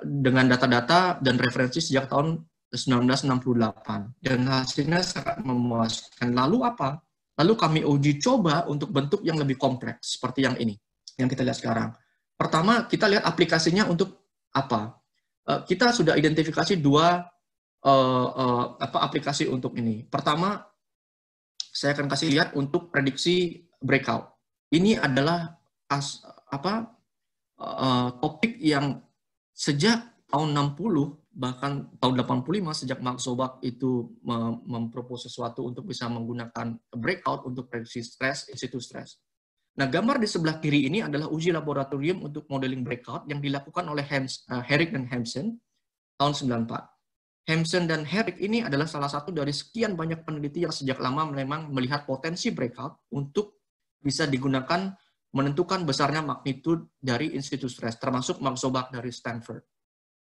dengan data-data dan referensi sejak tahun 1968 dan hasilnya sangat memuaskan. Lalu apa? Lalu kami uji coba untuk bentuk yang lebih kompleks seperti yang ini yang kita lihat sekarang. Pertama, kita lihat aplikasinya untuk apa? Eh, kita sudah identifikasi dua uh, uh, apa aplikasi untuk ini. Pertama, saya akan kasih lihat untuk prediksi breakout. Ini adalah as, apa uh, topik yang Sejak tahun 60 bahkan tahun 85 sejak Mark Sobak itu mempropos sesuatu untuk bisa menggunakan breakout untuk prediksi stres, institut stres. Nah, gambar di sebelah kiri ini adalah uji laboratorium untuk modeling breakout yang dilakukan oleh Hems, uh, Herrick dan Hampson tahun 94. Hampson dan Herrick ini adalah salah satu dari sekian banyak peneliti yang sejak lama memang melihat potensi breakout untuk bisa digunakan menentukan besarnya magnitud dari institut stres, termasuk Mark dari Stanford.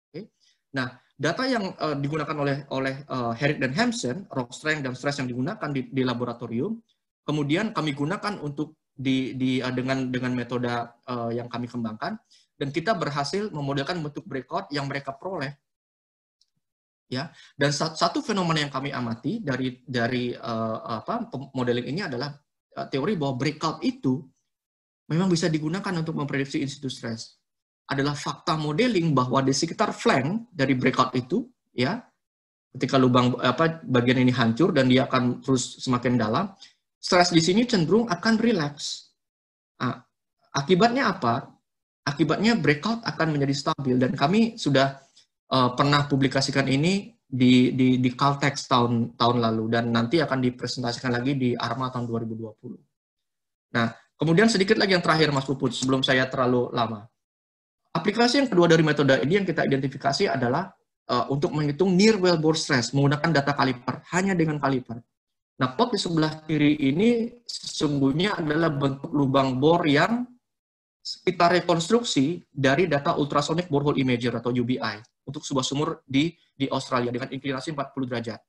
Okay. Nah, data yang uh, digunakan oleh oleh uh, Herrick dan Hampson, rock strength dan stress yang digunakan di, di laboratorium, kemudian kami gunakan untuk di, di uh, dengan dengan metode uh, yang kami kembangkan dan kita berhasil memodelkan bentuk breakout yang mereka peroleh ya dan satu fenomena yang kami amati dari dari uh, apa modeling ini adalah teori bahwa breakout itu memang bisa digunakan untuk memprediksi institut stres adalah fakta modeling bahwa di sekitar flank dari breakout itu ya ketika lubang apa bagian ini hancur dan dia akan terus semakin dalam stres di sini cenderung akan relax. nah, akibatnya apa akibatnya breakout akan menjadi stabil dan kami sudah uh, pernah publikasikan ini di di di Caltex tahun tahun lalu dan nanti akan dipresentasikan lagi di Arma tahun 2020 nah Kemudian sedikit lagi yang terakhir Mas Puput sebelum saya terlalu lama. Aplikasi yang kedua dari metode ini yang kita identifikasi adalah uh, untuk menghitung near bore stress menggunakan data kaliper, hanya dengan kaliper. Nah, pot di sebelah kiri ini sesungguhnya adalah bentuk lubang bor yang kita rekonstruksi dari data ultrasonic borehole imager atau UBI untuk sebuah sumur di di Australia dengan inklinasi 40 derajat.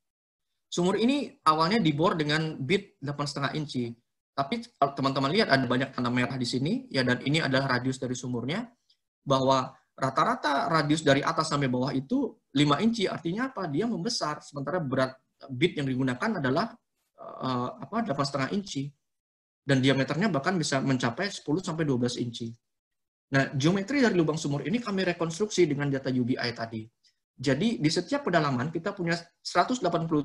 Sumur ini awalnya dibor dengan bit 8,5 inci. Tapi teman-teman lihat ada banyak tanda merah di sini, ya dan ini adalah radius dari sumurnya, bahwa rata-rata radius dari atas sampai bawah itu 5 inci, artinya apa? Dia membesar, sementara berat bit yang digunakan adalah uh, apa 8,5 inci. Dan diameternya bahkan bisa mencapai 10 sampai 12 inci. Nah, geometri dari lubang sumur ini kami rekonstruksi dengan data UBI tadi. Jadi, di setiap pedalaman kita punya 180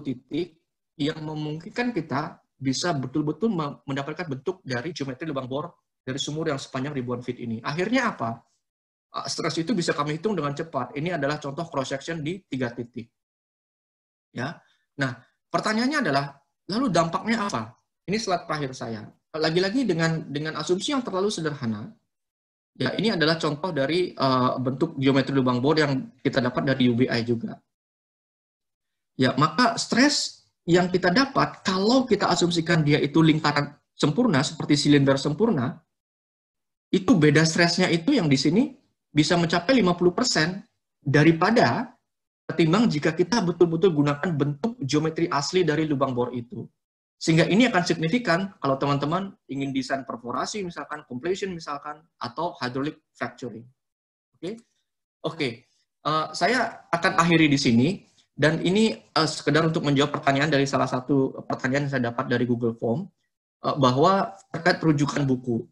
titik yang memungkinkan kita bisa betul-betul mendapatkan bentuk dari geometri lubang bor dari sumur yang sepanjang ribuan feet ini. Akhirnya apa? Ah, stres itu bisa kami hitung dengan cepat. Ini adalah contoh cross section di tiga titik. Ya. Nah, pertanyaannya adalah lalu dampaknya apa? Ini slide terakhir saya. Lagi-lagi dengan dengan asumsi yang terlalu sederhana. Ya, ini adalah contoh dari uh, bentuk geometri lubang bor yang kita dapat dari UBI juga. Ya, maka stres yang kita dapat kalau kita asumsikan dia itu lingkaran sempurna seperti silinder sempurna, itu beda stresnya itu yang di sini bisa mencapai 50% daripada ketimbang jika kita betul-betul gunakan bentuk geometri asli dari lubang bor itu. Sehingga ini akan signifikan kalau teman-teman ingin desain perforasi misalkan, completion misalkan, atau hydraulic fracturing. Oke, okay? oke. Okay. Uh, eh, saya akan akhiri di sini. Dan ini uh, sekedar untuk menjawab pertanyaan dari salah satu pertanyaan yang saya dapat dari Google Form uh, bahwa terkait rujukan buku.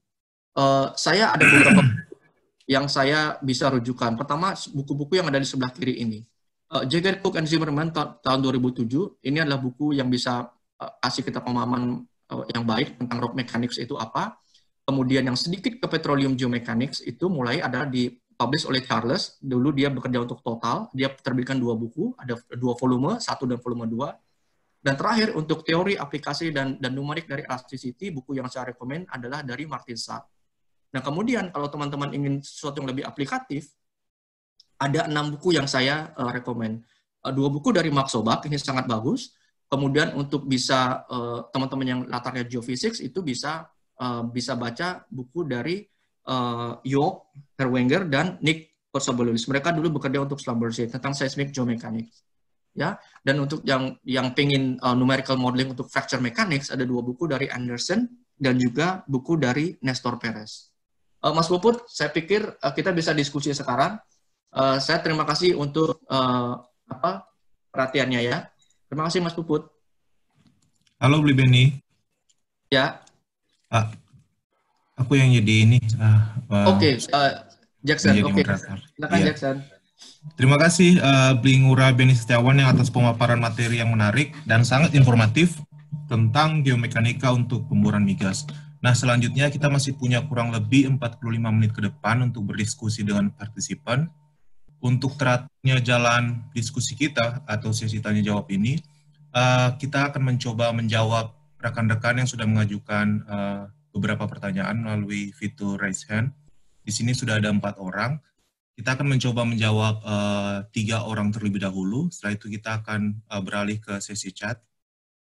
Uh, saya ada beberapa yang saya bisa rujukan. Pertama, buku-buku yang ada di sebelah kiri ini. Uh, Jagger Cook and Zimmerman ta tahun 2007, ini adalah buku yang bisa uh, kasih kita pemahaman uh, yang baik tentang rock mechanics itu apa. Kemudian yang sedikit ke petroleum geomechanics itu mulai ada di publish oleh Charles. Dulu dia bekerja untuk Total, dia terbitkan dua buku, ada dua volume, satu dan volume dua. Dan terakhir untuk teori aplikasi dan dan numerik dari elasticity, buku yang saya rekomend adalah dari Martin Sack. Nah kemudian kalau teman-teman ingin sesuatu yang lebih aplikatif, ada enam buku yang saya uh, eh, rekomend. Uh, eh, dua buku dari Mark Sobak ini sangat bagus. Kemudian untuk bisa eh, teman-teman uh, yang latarnya geofisik itu bisa uh, bisa baca buku dari uh, eh, York, dan Nick Kosobolidis. Mereka dulu bekerja untuk Schlumberger tentang seismic geomechanics. Ya, dan untuk yang yang pingin uh, numerical modeling untuk fracture mechanics ada dua buku dari Anderson dan juga buku dari Nestor Perez. Uh, Mas Puput, saya pikir uh, kita bisa diskusi sekarang. Uh, saya terima kasih untuk uh, apa perhatiannya ya. Terima kasih Mas Puput. Halo Bli Beni. Ya. Ah, Aku yang jadi ini. Uh, Oke, okay, uh, eh, Jackson. Oke, okay. silakan yeah. Jackson. Terima kasih uh, Blingura Beni Setiawan yang atas pemaparan materi yang menarik dan sangat informatif tentang geomekanika untuk pemboran migas. Nah, selanjutnya kita masih punya kurang lebih 45 menit ke depan untuk berdiskusi dengan partisipan. Untuk teratnya jalan diskusi kita atau sesi tanya jawab ini, uh, kita akan mencoba menjawab rekan-rekan yang sudah mengajukan uh, beberapa pertanyaan melalui fitur raise hand. Di sini sudah ada empat orang. Kita akan mencoba menjawab uh, orang terlebih dahulu. Setelah itu kita akan uh, beralih ke sesi chat.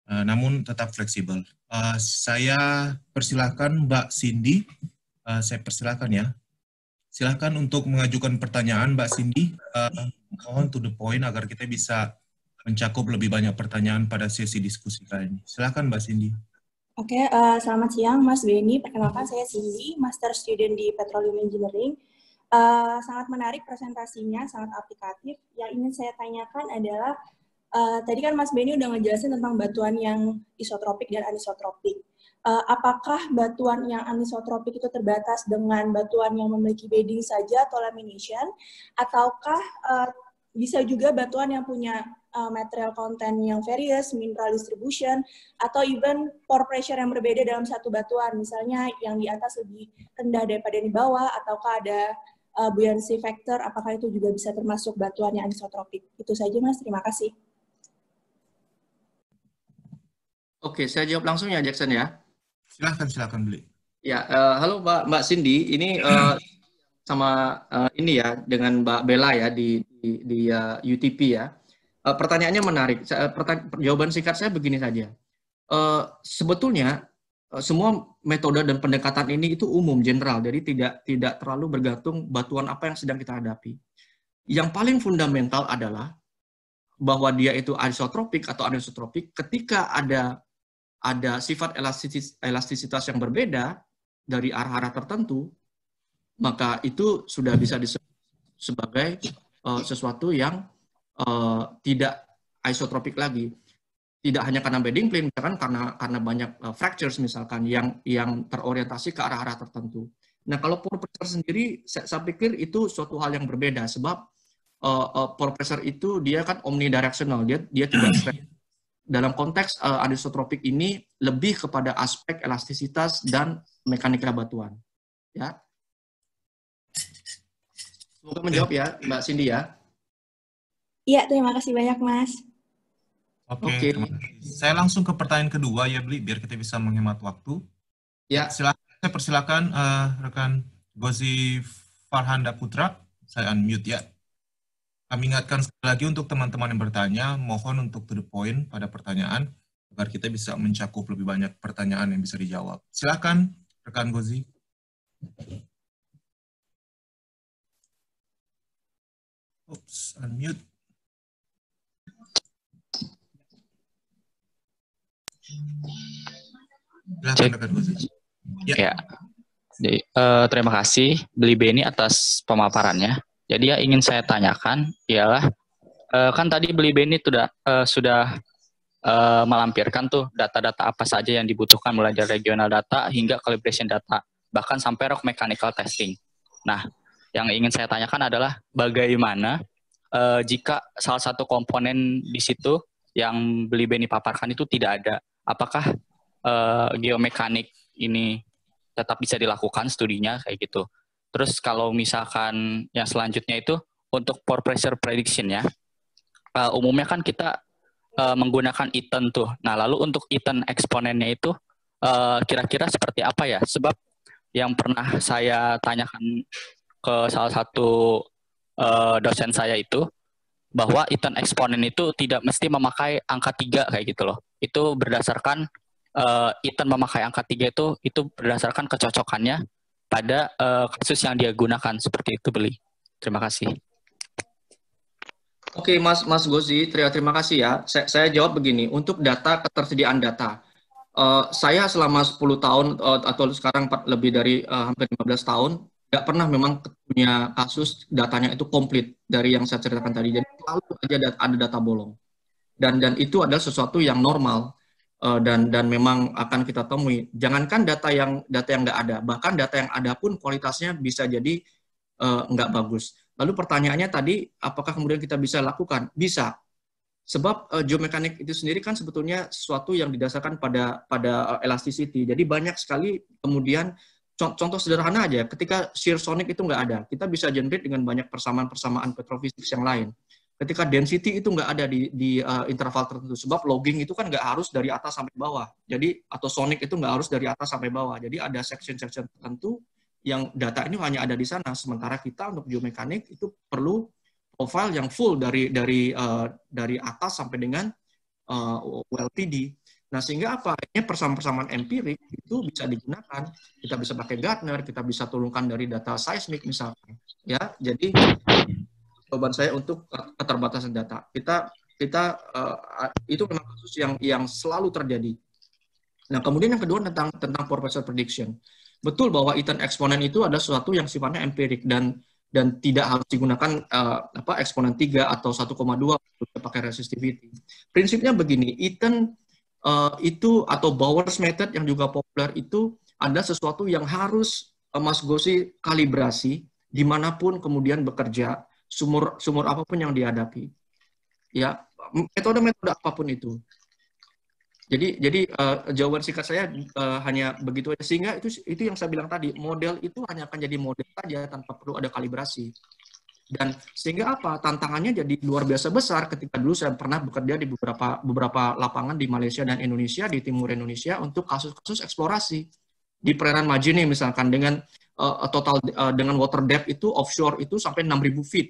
Uh, namun tetap fleksibel. Uh, saya persilahkan Mbak Cindy. Uh, saya persilahkan ya. Silahkan untuk mengajukan pertanyaan Mbak Cindy. Uh, to the point agar kita bisa mencakup lebih banyak pertanyaan pada sesi diskusi kali ini. Silahkan Mbak Cindy. Oke, okay, uh, eh, selamat siang Mas Beni. Perkenalkan saya Cindy, Master Student di Petroleum Engineering. Uh, sangat menarik presentasinya, sangat aplikatif. Yang ingin saya tanyakan adalah, uh, tadi kan Mas Beni udah ngejelasin tentang batuan yang isotropik dan anisotropik. Uh, apakah batuan yang anisotropik itu terbatas dengan batuan yang memiliki bedding saja atau lamination? Ataukah uh, bisa juga batuan yang punya uh, material content yang various, mineral distribution, atau even pore pressure yang berbeda dalam satu batuan. Misalnya yang di atas lebih rendah daripada yang di bawah, ataukah ada uh, buoyancy factor, apakah itu juga bisa termasuk batuan yang anisotropik. Itu saja Mas, terima kasih. Oke, saya jawab langsung ya Jackson ya. Silahkan, silahkan beli. Ya, uh, halo Mbak, Mbak Cindy, ini uh, sama uh, ini ya dengan Mbak Bella ya di di, di uh, UTP ya. Eh, pertanyaannya menarik. Eh, jawaban singkat saya begini saja. Eh, sebetulnya semua metode dan pendekatan ini itu umum general, jadi tidak tidak terlalu bergantung batuan apa yang sedang kita hadapi. Yang paling fundamental adalah bahwa dia itu anisotropik atau anisotropik ketika ada ada sifat elastisitas, elastisitas yang berbeda dari arah-arah tertentu, maka itu sudah bisa disebut sebagai uh, sesuatu yang Eh, tidak isotropik lagi tidak hanya karena bedding plane misalkan karena karena banyak uh, fractures misalkan yang yang terorientasi ke arah-arah tertentu. Nah, kalau pore pressure sendiri saya, saya pikir itu suatu hal yang berbeda sebab uh, uh, pore pressure itu dia kan omnidirectional, dia dia tidak straight. Dalam konteks uh, anisotropik ini lebih kepada aspek elastisitas dan mekanika batuan. Ya. Semoga menjawab ya, Mbak Cindy ya. Iya, terima kasih banyak, Mas. Oke. Okay. Okay. Saya langsung ke pertanyaan kedua ya, Bli, biar kita bisa menghemat waktu. Ya. Silakan, saya persilakan uh, rekan Gozi Farhanda Putra. Saya unmute ya. Kami ingatkan sekali lagi untuk teman-teman yang bertanya, mohon untuk to the point pada pertanyaan agar kita bisa mencakup lebih banyak pertanyaan yang bisa dijawab. Silakan, rekan Gozi. Oops, unmute. Cek. Ya. ya. Jadi, uh, terima kasih Beli Beni atas pemaparannya. Jadi ya ingin saya tanyakan ialah uh, kan tadi Beli Beni eh, sudah uh, sudah uh, melampirkan tuh data-data apa saja yang dibutuhkan mulai dari regional data hingga calibration data bahkan sampai rock mechanical testing. Nah, yang ingin saya tanyakan adalah bagaimana uh, jika salah satu komponen di situ yang Beli Beni paparkan itu tidak ada apakah uh, geomekanik ini tetap bisa dilakukan studinya kayak gitu. Terus kalau misalkan yang selanjutnya itu untuk pore pressure prediction ya, uh, umumnya kan kita uh, menggunakan Eaton tuh. Nah lalu untuk Eaton eksponennya itu kira-kira uh, seperti apa ya? Sebab yang pernah saya tanyakan ke salah satu uh, dosen saya itu bahwa Eaton eksponen itu tidak mesti memakai angka tiga kayak gitu loh itu berdasarkan uh, Ethan memakai angka 3 itu itu berdasarkan kecocokannya pada uh, kasus yang dia gunakan seperti itu beli. Terima kasih. Oke Mas Mas Gozi, terima terima kasih ya. Saya, saya jawab begini, untuk data ketersediaan data. Uh, saya selama 10 tahun uh, atau sekarang lebih dari uh, hampir 15 tahun tidak pernah memang punya kasus datanya itu komplit dari yang saya ceritakan tadi. Jadi selalu aja ada data bolong dan dan itu adalah sesuatu yang normal uh, dan dan memang akan kita temui. Jangankan data yang data yang nggak ada, bahkan data yang ada pun kualitasnya bisa jadi uh, nggak bagus. Lalu pertanyaannya tadi, apakah kemudian kita bisa lakukan? Bisa. Sebab uh, geomekanik itu sendiri kan sebetulnya sesuatu yang didasarkan pada pada uh, elasticity. Jadi banyak sekali kemudian contoh sederhana aja, ketika shear sonic itu nggak ada, kita bisa generate dengan banyak persamaan-persamaan petrofisik yang lain ketika density itu nggak ada di, di uh, interval tertentu sebab logging itu kan nggak harus dari atas sampai bawah jadi atau sonic itu nggak harus dari atas sampai bawah jadi ada section section tertentu yang data ini hanya ada di sana sementara kita untuk geomekanik itu perlu profile yang full dari dari uh, dari atas sampai dengan uh, eh, TD. nah sehingga apa ini persamaan-persamaan empirik itu bisa digunakan kita bisa pakai Gartner kita bisa turunkan dari data seismik misalnya. ya jadi jawaban saya untuk keterbatasan data. Kita kita uh, itu memang kasus yang yang selalu terjadi. Nah, kemudian yang kedua tentang tentang professor prediction. Betul bahwa Ethan eksponen itu ada sesuatu yang sifatnya empirik dan dan tidak harus digunakan uh, apa eksponen 3 atau 1,2 untuk pakai resistivity. Prinsipnya begini, Ethan uh, eh, itu atau Bowers method yang juga populer itu ada sesuatu yang harus uh, Mas Gosi kalibrasi dimanapun kemudian bekerja sumur sumur apapun yang dihadapi. Ya, metode-metode apapun itu. Jadi jadi uh, jawaban singkat saya uh, hanya begitu aja sehingga itu itu yang saya bilang tadi model itu hanya akan jadi model saja tanpa perlu ada kalibrasi. Dan sehingga apa tantangannya jadi luar biasa besar ketika dulu saya pernah bekerja di beberapa beberapa lapangan di Malaysia dan Indonesia di timur Indonesia untuk kasus-kasus eksplorasi di perairan Majene misalkan dengan uh, total uh, dengan water depth itu offshore itu sampai 6.000 feet.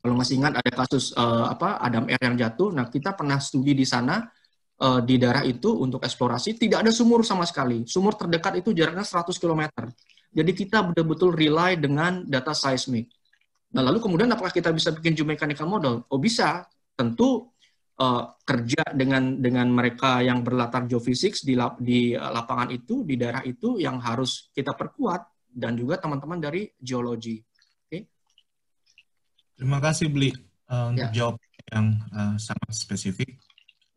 Kalau masih ingat ada kasus uh, apa Adam Air yang jatuh. Nah kita pernah studi di sana uh, di daerah itu untuk eksplorasi tidak ada sumur sama sekali. Sumur terdekat itu jaraknya 100 km. Jadi kita betul-betul rely dengan data seismik. Nah lalu kemudian apakah kita bisa bikin geomechanical model? Oh bisa, tentu uh, kerja dengan dengan mereka yang berlatar geofisik di, lap, di lapangan itu di daerah itu yang harus kita perkuat dan juga teman-teman dari geologi. Oke. Okay? Terima kasih Bli uh, untuk ya. jawab yang uh, sangat spesifik.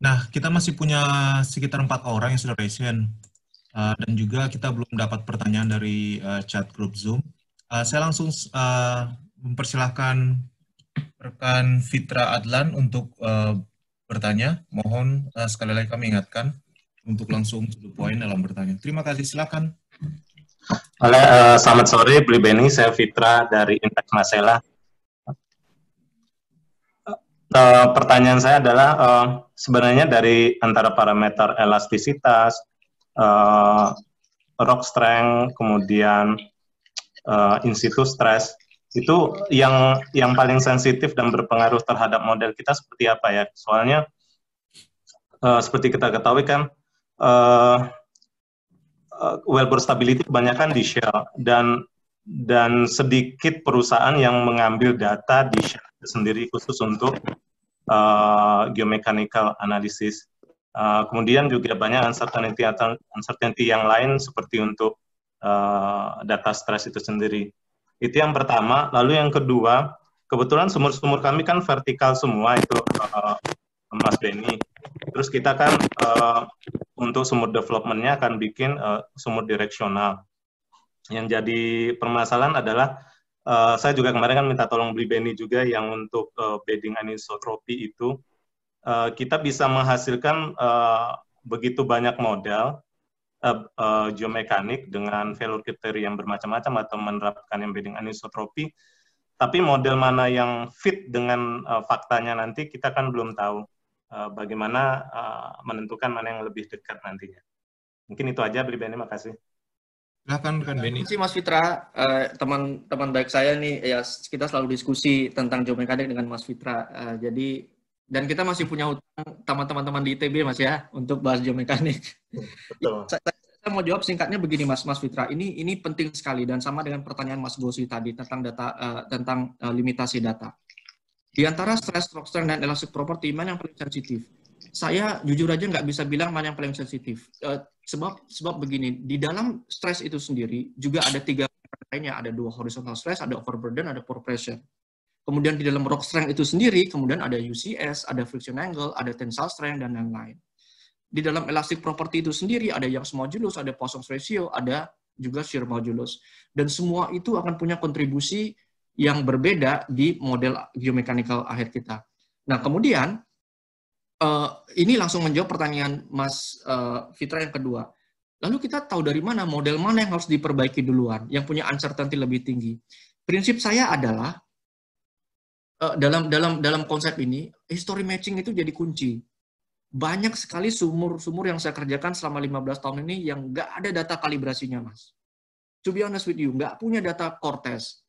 Nah, kita masih punya sekitar empat orang yang sudah raise Uh, eh, dan juga kita belum dapat pertanyaan dari uh, chat grup Zoom. Uh, saya langsung uh, mempersilahkan rekan Fitra Adlan untuk uh, bertanya. Mohon uh, sekali lagi kami ingatkan untuk langsung to the point dalam bertanya. Terima kasih, silakan. Oleh, uh, selamat sore, Bli Beni. Saya Fitra dari Impact Masela. Uh, eh, pertanyaan saya adalah, uh, sebenarnya dari antara parameter elastisitas, uh, rock strength, kemudian uh, institu stress, itu yang yang paling sensitif dan berpengaruh terhadap model kita seperti apa ya? Soalnya uh, seperti kita ketahui kan uh, uh, eh, wellbore stability kebanyakan di Shell dan dan sedikit perusahaan yang mengambil data di Shell sendiri khusus untuk uh, geomechanical analysis. Uh, kemudian juga banyak uncertainty atau uncertainty yang lain seperti untuk uh, data stress itu sendiri. Itu yang pertama. Lalu yang kedua, kebetulan sumur-sumur kami kan vertikal semua itu uh, Mas Benny. Terus kita kan uh, untuk sumur developmentnya akan bikin uh, eh, sumur direksional. Yang jadi permasalahan adalah uh, saya juga kemarin kan minta tolong beli Benny juga yang untuk uh, bedding anisotropi itu uh, kita bisa menghasilkan uh, begitu banyak model uh, uh, geomekanik dengan value kriteria yang bermacam-macam atau menerapkan yang bedding anisotropi tapi model mana yang fit dengan uh, faktanya nanti kita kan belum tahu. Eh, bagaimana uh, menentukan mana yang lebih dekat nantinya. Mungkin itu aja, Beli Benny, makasih. Silahkan, Kan Benny. Terima kasih, Mas Fitra. Teman-teman eh, uh, baik saya nih, ya kita selalu diskusi tentang geomekanik dengan Mas Fitra. Uh, jadi, dan kita masih punya utang teman-teman di ITB, Mas ya, untuk bahas geomekanik. Betul. saya, mau jawab singkatnya begini, Mas Mas Fitra. Ini ini penting sekali dan sama dengan pertanyaan Mas Gosi tadi tentang data uh, tentang uh, limitasi data di antara stress rockstar, dan elastic property, mana yang paling sensitif? Saya jujur aja nggak bisa bilang mana yang paling sensitif. Eh, sebab sebab begini, di dalam stress itu sendiri juga ada tiga lainnya. Ada dua horizontal stress, ada overburden, ada pore pressure. Kemudian di dalam rock strength itu sendiri, kemudian ada UCS, ada friction angle, ada tensile strength, dan lain-lain. Di dalam elastic property itu sendiri, ada yang modulus, ada Poisson's ratio, ada juga shear modulus. Dan semua itu akan punya kontribusi yang berbeda di model geomechanical akhir kita. Nah, kemudian uh, ini langsung menjawab pertanyaan Mas uh, Fitra yang kedua. Lalu kita tahu dari mana model mana yang harus diperbaiki duluan, yang punya uncertainty lebih tinggi. Prinsip saya adalah eh, dalam dalam dalam konsep ini history matching itu jadi kunci. Banyak sekali sumur-sumur yang saya kerjakan selama 15 tahun ini yang nggak ada data kalibrasinya, Mas. To be honest with you, nggak punya data core test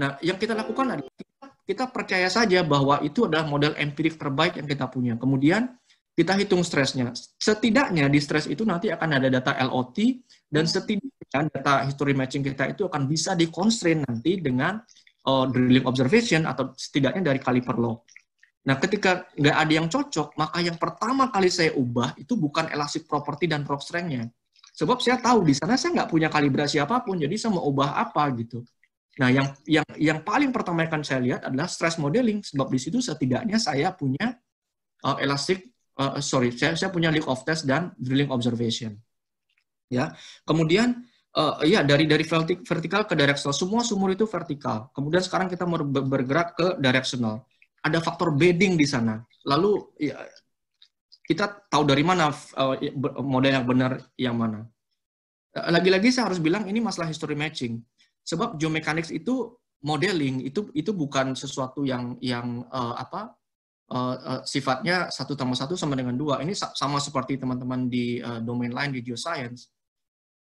Nah, yang kita lakukan adalah kita, kita percaya saja bahwa itu adalah model empirik terbaik yang kita punya. Kemudian kita hitung stresnya. Setidaknya di stres itu nanti akan ada data LOT dan setidaknya data history matching kita itu akan bisa dikonstrain nanti dengan uh, drilling observation atau setidaknya dari caliper log. Nah, ketika nggak ada yang cocok, maka yang pertama kali saya ubah itu bukan elastic property dan rock strength-nya. Sebab saya tahu di sana saya nggak punya kalibrasi apapun, jadi saya mau ubah apa gitu. Nah, yang yang yang paling pertama yang akan saya lihat adalah stress modeling sebab di situ setidaknya saya punya uh, elastic uh, sorry, saya saya punya leak of test dan drilling observation. Ya. Kemudian uh, ya dari dari vertikal ke directional, semua sumur itu vertikal. Kemudian sekarang kita mau bergerak ke directional. Ada faktor bedding di sana. Lalu ya, kita tahu dari mana uh, model yang benar yang mana. Uh, lagi-lagi saya harus bilang ini masalah history matching Sebab geomechanics itu modeling itu itu bukan sesuatu yang yang uh, apa uh, uh, sifatnya satu tambah satu sama dengan dua. Ini sama seperti teman-teman di uh, domain lain di geoscience.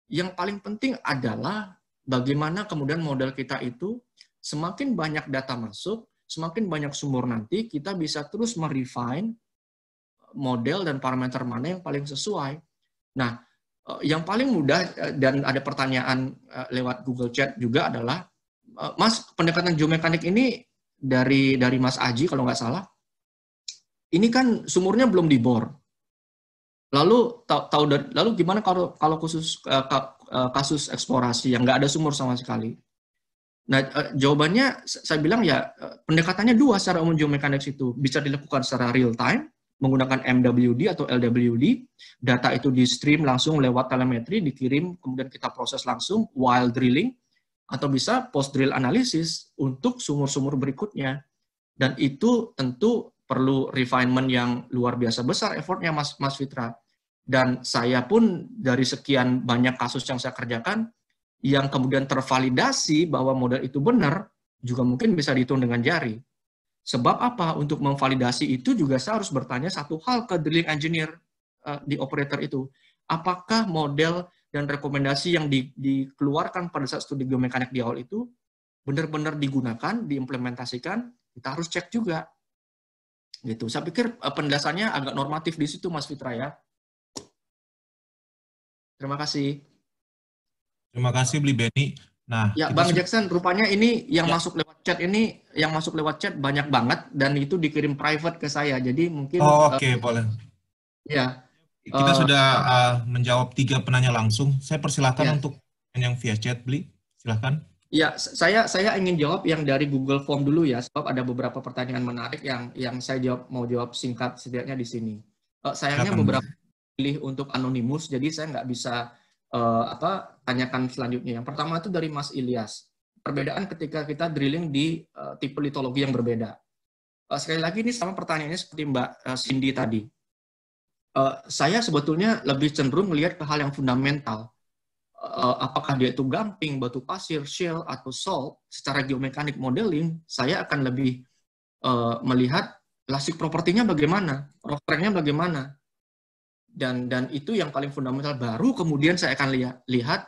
Yang paling penting adalah bagaimana kemudian model kita itu semakin banyak data masuk, semakin banyak sumur nanti kita bisa terus merefine model dan parameter mana yang paling sesuai. Nah, Eh, yang paling mudah eh, dan ada pertanyaan eh, lewat Google Chat juga adalah Mas pendekatan geomekanik ini dari dari Mas Aji kalau nggak salah ini kan sumurnya belum dibor lalu tahu tahu dari lalu gimana kalau kalau khusus kasus eksplorasi yang nggak ada sumur sama sekali nah jawabannya saya bilang ya pendekatannya dua secara umum geomekanik itu bisa dilakukan secara real time menggunakan MWD atau LWD, data itu di stream langsung lewat telemetri, dikirim, kemudian kita proses langsung while drilling, atau bisa post drill analysis untuk sumur-sumur berikutnya. Dan itu tentu perlu refinement yang luar biasa besar effortnya Mas, Mas Fitra. Dan saya pun dari sekian banyak kasus yang saya kerjakan, yang kemudian tervalidasi bahwa model itu benar, juga mungkin bisa dihitung dengan jari. Sebab apa? Untuk memvalidasi itu juga saya harus bertanya satu hal ke drilling engineer uh, di operator itu. Apakah model dan rekomendasi yang di, dikeluarkan pada saat studi geomekanik di awal itu benar-benar digunakan, diimplementasikan? Kita harus cek juga. Gitu. Saya pikir uh, penjelasannya agak normatif di situ, Mas Fitra ya. Terima kasih. Terima kasih, Bli Beni. Nah, ya Bang Jackson, rupanya ini yang ya. masuk lewat chat ini yang masuk lewat chat banyak banget dan itu dikirim private ke saya. Jadi mungkin oh, eh, Oke, okay, uh, boleh. Ya. Kita uh, sudah uh, menjawab tiga penanya langsung. Saya persilahkan ya. untuk yang via chat, beli. Silahkan. Ya, saya saya ingin jawab yang dari Google Form dulu ya, sebab ada beberapa pertanyaan menarik yang yang saya jawab mau jawab singkat setidaknya di sini. Uh, sayangnya beberapa pilih untuk anonimus, jadi saya nggak bisa uh, apa tanyakan selanjutnya. Yang pertama itu dari Mas Ilyas. Perbedaan ketika kita drilling di uh, tipe litologi yang berbeda. Uh, sekali lagi ini sama pertanyaannya seperti Mbak uh, Cindy tadi. Uh, saya sebetulnya lebih cenderung melihat ke hal yang fundamental. Uh, apakah dia itu gamping, batu pasir, shell atau salt, secara geomekanik modeling, saya akan lebih uh, melihat lasik propertinya bagaimana, rockstrength bagaimana, dan dan itu yang paling fundamental baru kemudian saya akan lihat lihat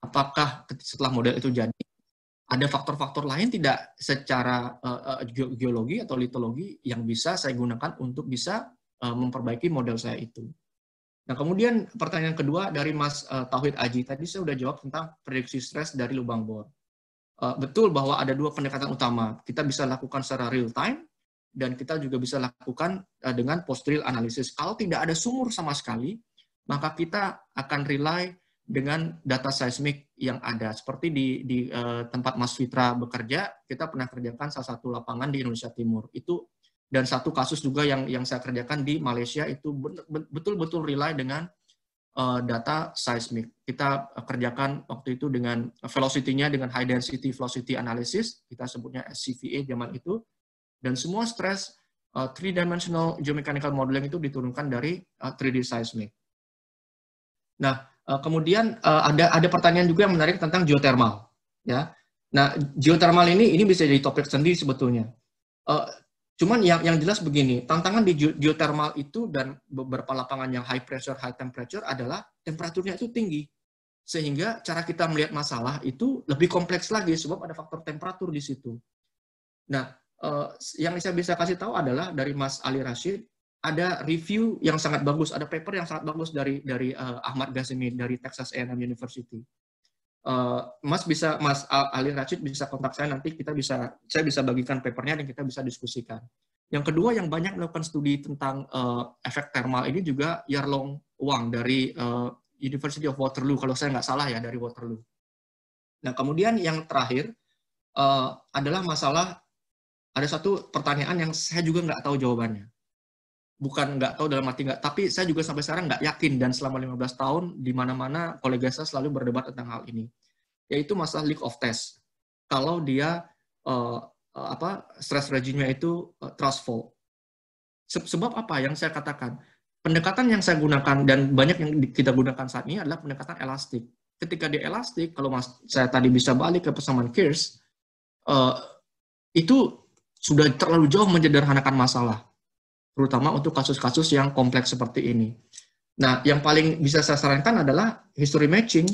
apakah setelah model itu jadi ada faktor-faktor lain tidak secara uh, geologi atau litologi yang bisa saya gunakan untuk bisa uh, memperbaiki model saya itu. Nah, kemudian pertanyaan kedua dari Mas uh, Tauhid Aji tadi saya sudah jawab tentang prediksi stres dari lubang bor. Uh, betul bahwa ada dua pendekatan utama. Kita bisa lakukan secara real time dan kita juga bisa lakukan uh, dengan post real analysis. Kalau tidak ada sumur sama sekali, maka kita akan rely dengan data seismik yang ada. Seperti di, di uh, tempat Mas Fitra bekerja, kita pernah kerjakan salah satu lapangan di Indonesia Timur. Itu dan satu kasus juga yang yang saya kerjakan di Malaysia itu betul-betul rely dengan uh, data seismik. Kita kerjakan waktu itu dengan velocity-nya dengan high density velocity analysis, kita sebutnya SCVA zaman itu. Dan semua stress uh, eh, three dimensional geomechanical modeling itu diturunkan dari uh, 3D seismik. Nah, Eh, kemudian eh, ada ada pertanyaan juga yang menarik tentang geothermal, ya. Nah, geothermal ini ini bisa jadi topik sendiri sebetulnya. Uh, cuman yang yang jelas begini, tantangan di geothermal itu dan beberapa lapangan yang high pressure, high temperature adalah temperaturnya itu tinggi. Sehingga cara kita melihat masalah itu lebih kompleks lagi sebab ada faktor temperatur di situ. Nah, uh, yang saya bisa kasih tahu adalah dari Mas Ali Rashid ada review yang sangat bagus, ada paper yang sangat bagus dari dari uh, Ahmad Ghazemi dari Texas A&M University. Uh, mas bisa Mas Ali Rachid bisa kontak saya nanti kita bisa saya bisa bagikan papernya dan kita bisa diskusikan. Yang kedua yang banyak melakukan studi tentang uh, efek thermal ini juga Yarlong Wang dari uh, University of Waterloo kalau saya nggak salah ya dari Waterloo. Nah kemudian yang terakhir uh, adalah masalah ada satu pertanyaan yang saya juga nggak tahu jawabannya bukan nggak tahu dalam arti nggak, tapi saya juga sampai sekarang nggak yakin dan selama 15 tahun di mana-mana kolega saya selalu berdebat tentang hal ini, yaitu masalah leak of test. Kalau dia uh, apa stress regime itu uh, trustful. Sebab apa yang saya katakan? Pendekatan yang saya gunakan dan banyak yang kita gunakan saat ini adalah pendekatan elastik. Ketika dia elastik, kalau mas, saya tadi bisa balik ke persamaan Kears, uh, itu sudah terlalu jauh menyederhanakan masalah terutama untuk kasus-kasus yang kompleks seperti ini. Nah, yang paling bisa saya sarankan adalah history matching,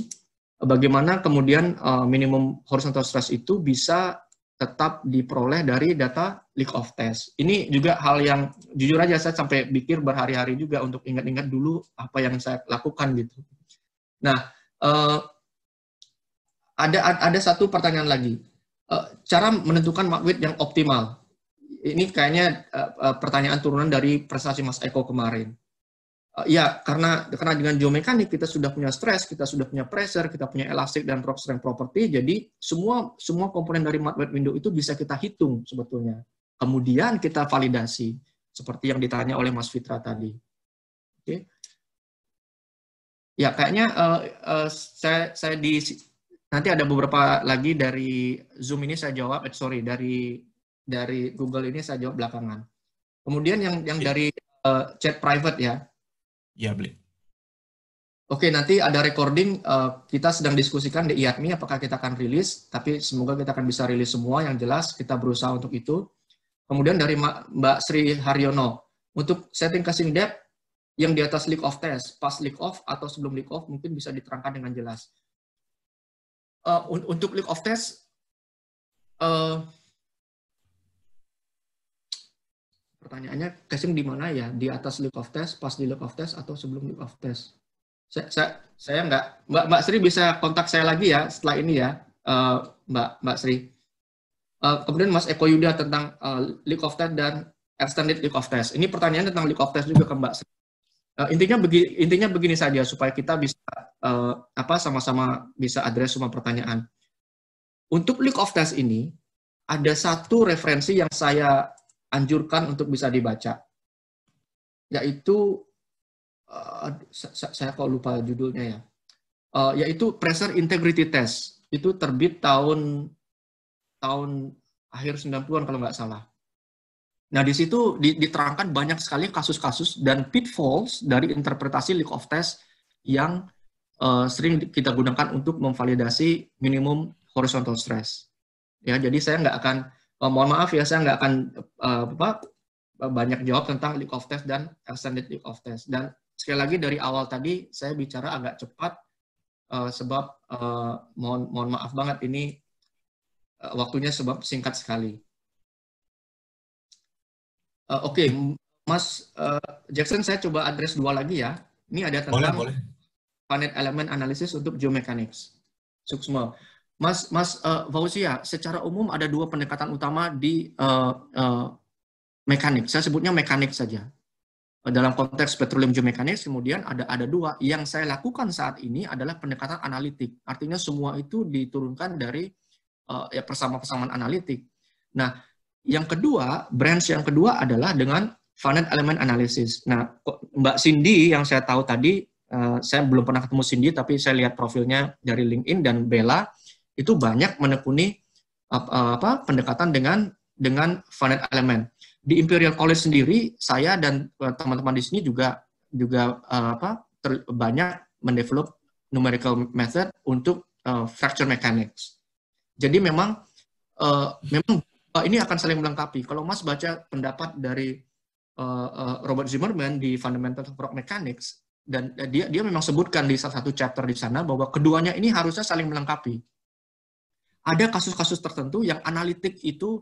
bagaimana kemudian uh, minimum horizontal stress itu bisa tetap diperoleh dari data leak of test. Ini juga hal yang jujur aja saya sampai pikir berhari-hari juga untuk ingat-ingat dulu apa yang saya lakukan gitu. Nah, uh, ada ada satu pertanyaan lagi. Uh, cara menentukan mark yang optimal ini kayaknya eh, eh, pertanyaan turunan dari prestasi Mas Eko kemarin. Eh, ya, karena karena dengan geomekanik kita sudah punya stres, kita sudah punya pressure, kita punya elastic dan rock strength property, jadi semua semua komponen dari mud window itu bisa kita hitung sebetulnya. Kemudian kita validasi seperti yang ditanya oleh Mas Fitra tadi. Oke. Okay. Ya, kayaknya uh, uh, saya saya di nanti ada beberapa lagi dari Zoom ini saya jawab, eh, sorry dari dari Google ini saya jawab belakangan. Kemudian yang yang iya. dari uh, chat private ya. Ya, beli. Oke, nanti ada recording eh, kita sedang diskusikan di IATMI e apakah kita akan rilis, tapi semoga kita akan bisa rilis semua yang jelas kita berusaha untuk itu. Kemudian dari Mbak Sri Haryono, untuk setting casing depth yang di atas leak off test, pas leak off atau sebelum leak off mungkin bisa diterangkan dengan jelas. Eh, untuk leak off test, pertanyaannya casing di mana ya? Di atas leak of test, pas di leak of test, atau sebelum leak of test? Saya, saya, saya nggak, Mbak, Mbak Sri bisa kontak saya lagi ya setelah ini ya, uh, Mbak, Mbak Sri. Uh, kemudian Mas Eko Yuda tentang uh, eh, leak of test dan extended leak of test. Ini pertanyaan tentang leak of test juga ke Mbak Sri. Uh, intinya begini, intinya begini saja supaya kita bisa uh, apa sama-sama bisa address semua pertanyaan. Untuk leak of test ini ada satu referensi yang saya anjurkan untuk bisa dibaca, yaitu uh, saya kok lupa judulnya ya, uh, yaitu Pressure Integrity Test. Itu terbit tahun tahun akhir 90-an kalau nggak salah. Nah, di situ diterangkan banyak sekali kasus-kasus dan pitfalls dari interpretasi leak of test yang uh, sering kita gunakan untuk memvalidasi minimum horizontal stress. Ya, jadi saya nggak akan Oh, mohon maaf ya, saya nggak akan uh, apa, banyak jawab tentang leak of test dan extended leak of test. Dan sekali lagi dari awal tadi saya bicara agak cepat uh, sebab uh, mohon mohon maaf banget ini uh, waktunya sebab singkat sekali. Uh, Oke, okay. Mas uh, Jackson, saya coba address dua lagi ya. Ini ada tentang boleh, boleh. planet element analysis untuk geomechanics. Suksma. Mas Mas uh, eh, Fauzia, ya, secara umum ada dua pendekatan utama di uh, uh, mekanik. Saya sebutnya mekanik saja. Dalam konteks petroleum geomekanik, kemudian ada ada dua. Yang saya lakukan saat ini adalah pendekatan analitik. Artinya semua itu diturunkan dari uh, ya persamaan-persamaan analitik. Nah, yang kedua, branch yang kedua adalah dengan finite element analysis. Nah, Mbak Cindy yang saya tahu tadi, uh, saya belum pernah ketemu Cindy, tapi saya lihat profilnya dari LinkedIn dan Bella itu banyak menekuni eh, apa pendekatan dengan dengan finite element. Di Imperial College sendiri saya dan eh, teman-teman di sini juga juga eh, apa ter, banyak mendevelop numerical method untuk uh, fracture mechanics. Jadi memang uh, memang uh, ini akan saling melengkapi. Kalau Mas baca pendapat dari uh, uh, Robert Zimmerman di fundamental Rock Mechanics dan dia dia memang sebutkan di salah satu chapter di sana bahwa keduanya ini harusnya saling melengkapi ada kasus-kasus tertentu yang analitik itu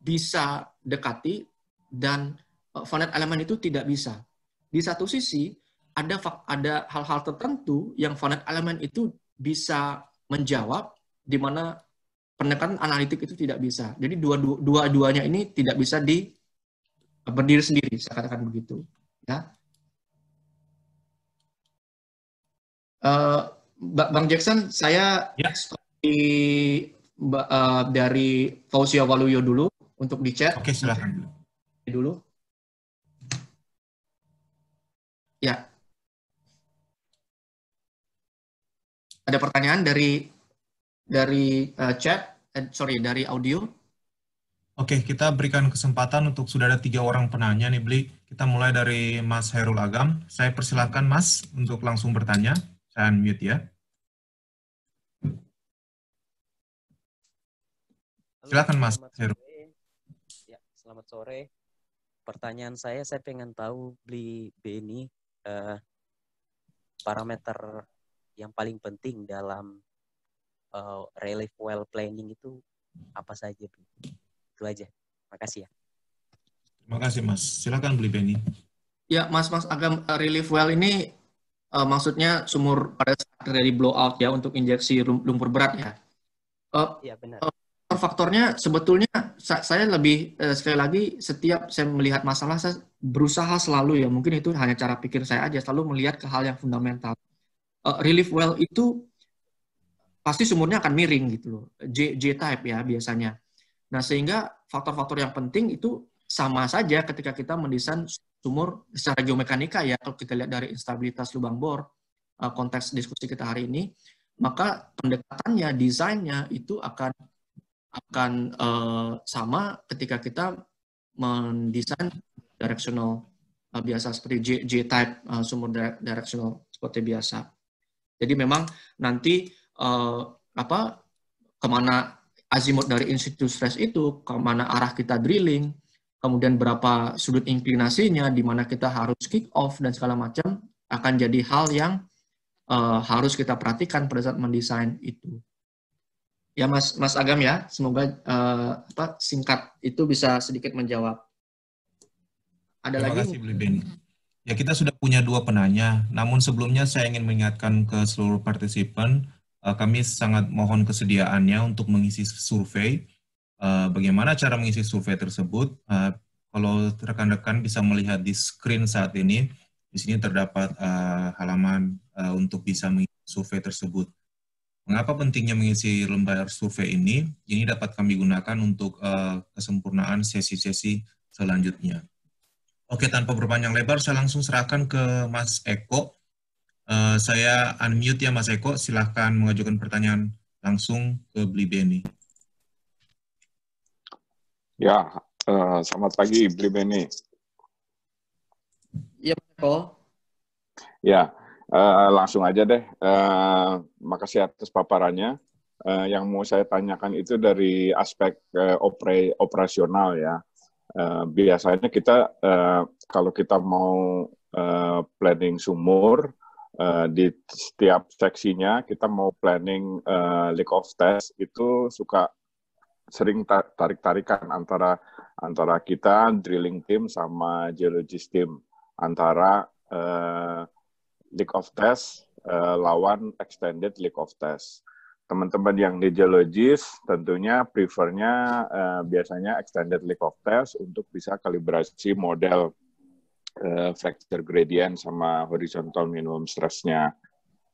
bisa dekati dan finite elemen itu tidak bisa. Di satu sisi, ada ada hal-hal tertentu yang finite elemen itu bisa menjawab, di mana pendekatan analitik itu tidak bisa. Jadi dua-duanya ini tidak bisa di e, berdiri sendiri, saya katakan begitu. Ya. Uh, Bang Jackson, saya ya. di uh, dari Fausia Waluyo dulu untuk di chat. Oke, silahkan dulu. Ya. Ada pertanyaan dari dari uh, chat, eh, sorry, dari audio. Oke, kita berikan kesempatan untuk sudah ada tiga orang penanya nih, Bli. Kita mulai dari Mas Herul Agam. Saya persilahkan Mas untuk langsung bertanya. Saya unmute ya. Silakan Mas. Selamat sore. Ya, selamat sore. Pertanyaan saya, saya pengen tahu beli B eh, parameter yang paling penting dalam eh, relief well planning itu apa saja, Bu? Itu aja. Makasih ya. Terima kasih, Mas. Silakan beli BNI. Ya, Mas, Mas agam eh, relief well ini uh, maksudnya sumur pada saat dari blowout ya untuk injeksi lumpur berat ya. Uh, ya benar. Uh, faktornya sebetulnya saya lebih eh, sekali lagi setiap saya melihat masalah saya berusaha selalu ya mungkin itu hanya cara pikir saya aja selalu melihat ke hal yang fundamental. Uh, relief well itu pasti sumurnya akan miring gitu loh. J J type ya biasanya. Nah, sehingga faktor-faktor yang penting itu sama saja ketika kita mendesain sumur secara geomekanika ya kalau kita lihat dari instabilitas lubang bor eh, konteks diskusi kita hari ini, maka pendekatannya, desainnya itu akan akan uh, sama ketika kita mendesain directional uh, biasa seperti J, J type uh, eh, sumur directional seperti biasa. Jadi memang nanti uh, apa kemana azimut dari institut stress itu, kemana arah kita drilling, kemudian berapa sudut inklinasinya, di mana kita harus kick off dan segala macam akan jadi hal yang uh, harus kita perhatikan pada saat mendesain itu. Ya Mas Mas Agam ya, semoga uh, apa singkat itu bisa sedikit menjawab. Ada Terima lagi? Kasih, Ya kita sudah punya dua penanya. Namun sebelumnya saya ingin mengingatkan ke seluruh partisipan, uh, kami sangat mohon kesediaannya untuk mengisi survei. Uh, bagaimana cara mengisi survei tersebut? Uh, kalau rekan-rekan bisa melihat di screen saat ini, di sini terdapat uh, halaman uh, untuk bisa mengisi survei tersebut. Mengapa pentingnya mengisi lembar survei ini? Ini dapat kami gunakan untuk uh, kesempurnaan sesi-sesi selanjutnya. Oke, tanpa berpanjang lebar, saya langsung serahkan ke Mas Eko. Uh, saya unmute ya Mas Eko, silahkan mengajukan pertanyaan langsung ke Bli Beni. Ya, uh, selamat pagi Bli Beni. Iya, Mas Eko. Ya, Eh, langsung aja deh. Uh, makasih atas paparannya. Uh, yang mau saya tanyakan itu dari aspek uh, opera, operasional ya. Uh, biasanya kita uh, kalau kita mau uh, planning sumur uh, di setiap seksinya kita mau planning uh, leak off test itu suka sering tarik-tarikan antara antara kita drilling team sama geologist team antara uh, League of Test uh, lawan Extended League of Test. Teman-teman yang di geologis tentunya prefernya uh, biasanya Extended League of Test untuk bisa kalibrasi model uh, fracture gradient sama horizontal minimum stressnya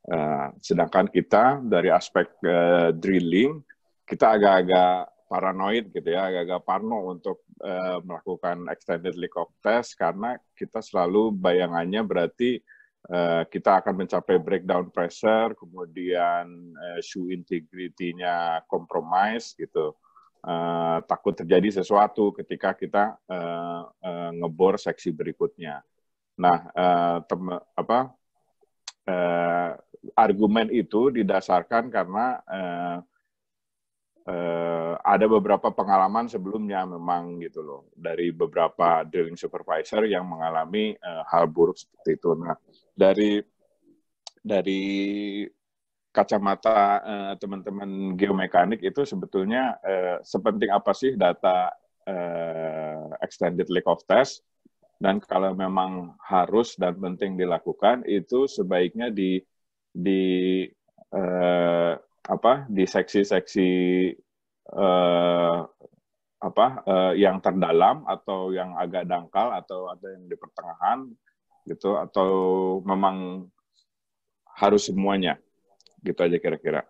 Uh, sedangkan kita dari aspek uh, drilling, kita agak-agak paranoid gitu ya, agak-agak parno untuk uh, melakukan extended leak of test karena kita selalu bayangannya berarti Eh, kita akan mencapai breakdown pressure, kemudian eh, shoe integrity-nya compromise gitu. Uh, takut terjadi sesuatu ketika kita uh, uh, ngebor seksi berikutnya. Nah, uh, apa uh, argumen itu didasarkan karena uh, eh, ada beberapa pengalaman sebelumnya memang gitu loh dari beberapa drilling supervisor yang mengalami eh, hal buruk seperti itu. Nah dari dari kacamata eh, teman-teman geomekanik itu sebetulnya eh, sepenting apa sih data eh, extended leak of test dan kalau memang harus dan penting dilakukan itu sebaiknya di di eh, apa di seksi-seksi uh, apa uh, yang terdalam atau yang agak dangkal atau ada yang di pertengahan gitu atau memang harus semuanya gitu aja kira-kira.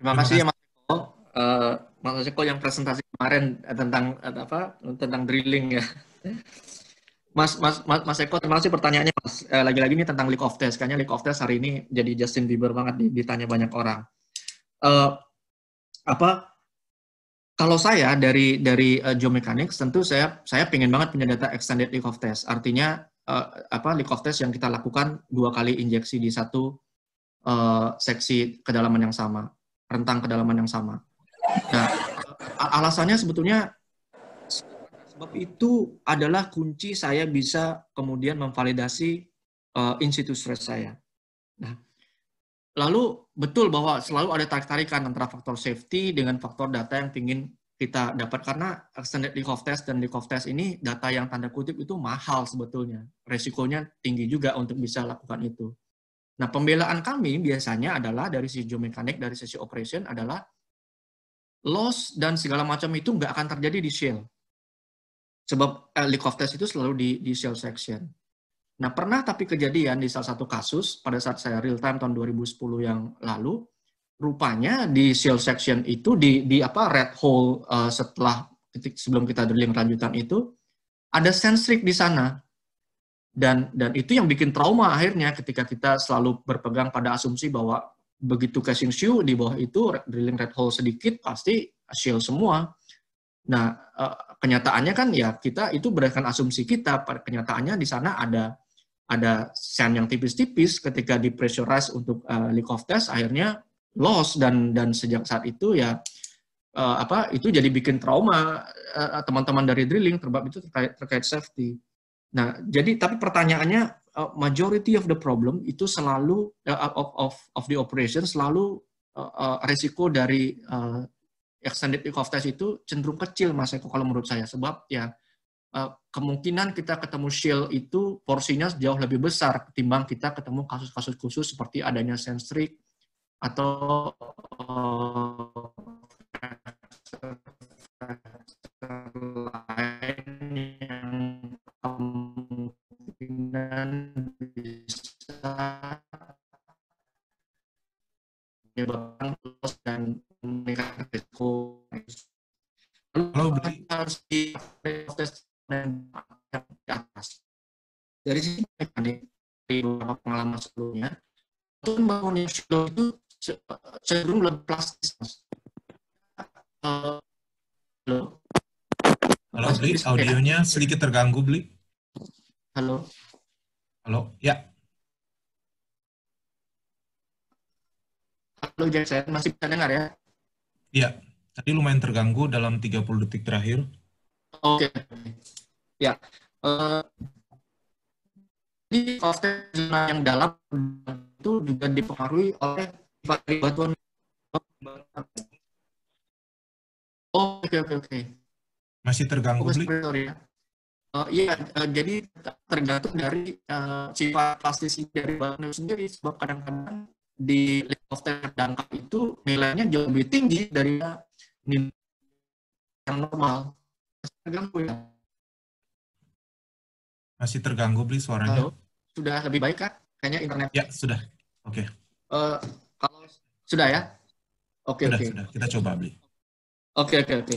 Terima kasih ya Mas Eko. Uh, Mas Eko yang presentasi kemarin tentang apa tentang drilling ya. Mas, Mas, Mas, Mas Eko, terima kasih pertanyaannya, Mas. Eh, lagi-lagi ini tentang League of Tests. Kayaknya League of Tests hari ini jadi Justin Bieber banget ditanya banyak orang. Uh, apa kalau saya dari dari uh, eh, geomechanics tentu saya saya pingin banget punya data extended leak of test. Artinya uh, apa leak of test yang kita lakukan dua kali injeksi di satu uh, seksi kedalaman yang sama, rentang kedalaman yang sama. Nah, alasannya sebetulnya Sebab itu adalah kunci saya bisa kemudian memvalidasi uh, eh, institusi stres saya. Nah, lalu betul bahwa selalu ada tarik-tarikan antara faktor safety dengan faktor data yang ingin kita dapat karena extended of test dan of test ini data yang tanda kutip itu mahal sebetulnya. Resikonya tinggi juga untuk bisa lakukan itu. Nah, pembelaan kami biasanya adalah dari sisi geomekanik, dari sisi operation adalah loss dan segala macam itu nggak akan terjadi di shell. Sebab uh, leak of test itu selalu di, di shell section. Nah, pernah tapi kejadian di salah satu kasus pada saat saya real time tahun 2010 yang lalu, rupanya di shell section itu di di apa red hole uh, setelah ketik sebelum kita drilling lanjutan itu ada sensrik di sana. Dan dan itu yang bikin trauma akhirnya ketika kita selalu berpegang pada asumsi bahwa begitu casing shoe di bawah itu drilling red hole sedikit pasti shell semua. Nah, eh, kenyataannya kan ya kita itu berdasarkan asumsi kita, kenyataannya di sana ada ada sen yang tipis-tipis ketika dipressurize untuk uh, leak of test akhirnya loss dan dan sejak saat itu ya uh, apa itu jadi bikin trauma teman-teman uh, dari drilling terbab itu terkait terkait safety. Nah, jadi tapi pertanyaannya uh, majority of the problem itu selalu uh, of of of the operation selalu uh, uh, resiko dari uh, extended peak of test itu cenderung kecil Mas Eko kalau menurut saya sebab ya eh, kemungkinan kita ketemu shield itu porsinya jauh lebih besar ketimbang kita ketemu kasus-kasus khusus seperti adanya sensrik atau lain yang kemungkinan bisa menyebabkan cenderung lebih plastis. mas Halo. Halo, Bli, ya? audionya sedikit terganggu, Bli. Halo. Halo, ya. Halo, Jackson, masih bisa dengar ya? Iya, tadi lumayan terganggu dalam 30 detik terakhir. Oke. Okay. Ya. Uh, kalau zona yang dalam itu juga dipengaruhi oleh sebagai bantuan Oh, oke okay, oke okay, oke. Okay. Masih terganggu, beli ya. Oh, ya. Uh, iya, uh, jadi tergantung dari uh, sifat plastis dari bahan itu sendiri. Sebab kadang-kadang di of terdangkap itu nilainya jauh lebih tinggi dari nilai yang normal. Masih terganggu ya? Masih terganggu, beli suaranya? Halo? Sudah lebih baik, kan Kayaknya internet. Ya, sudah. Oke. Okay. Uh, eh, sudah ya? Oke, okay, oke. Okay. Sudah, kita coba, beli. Oke, oke, oke.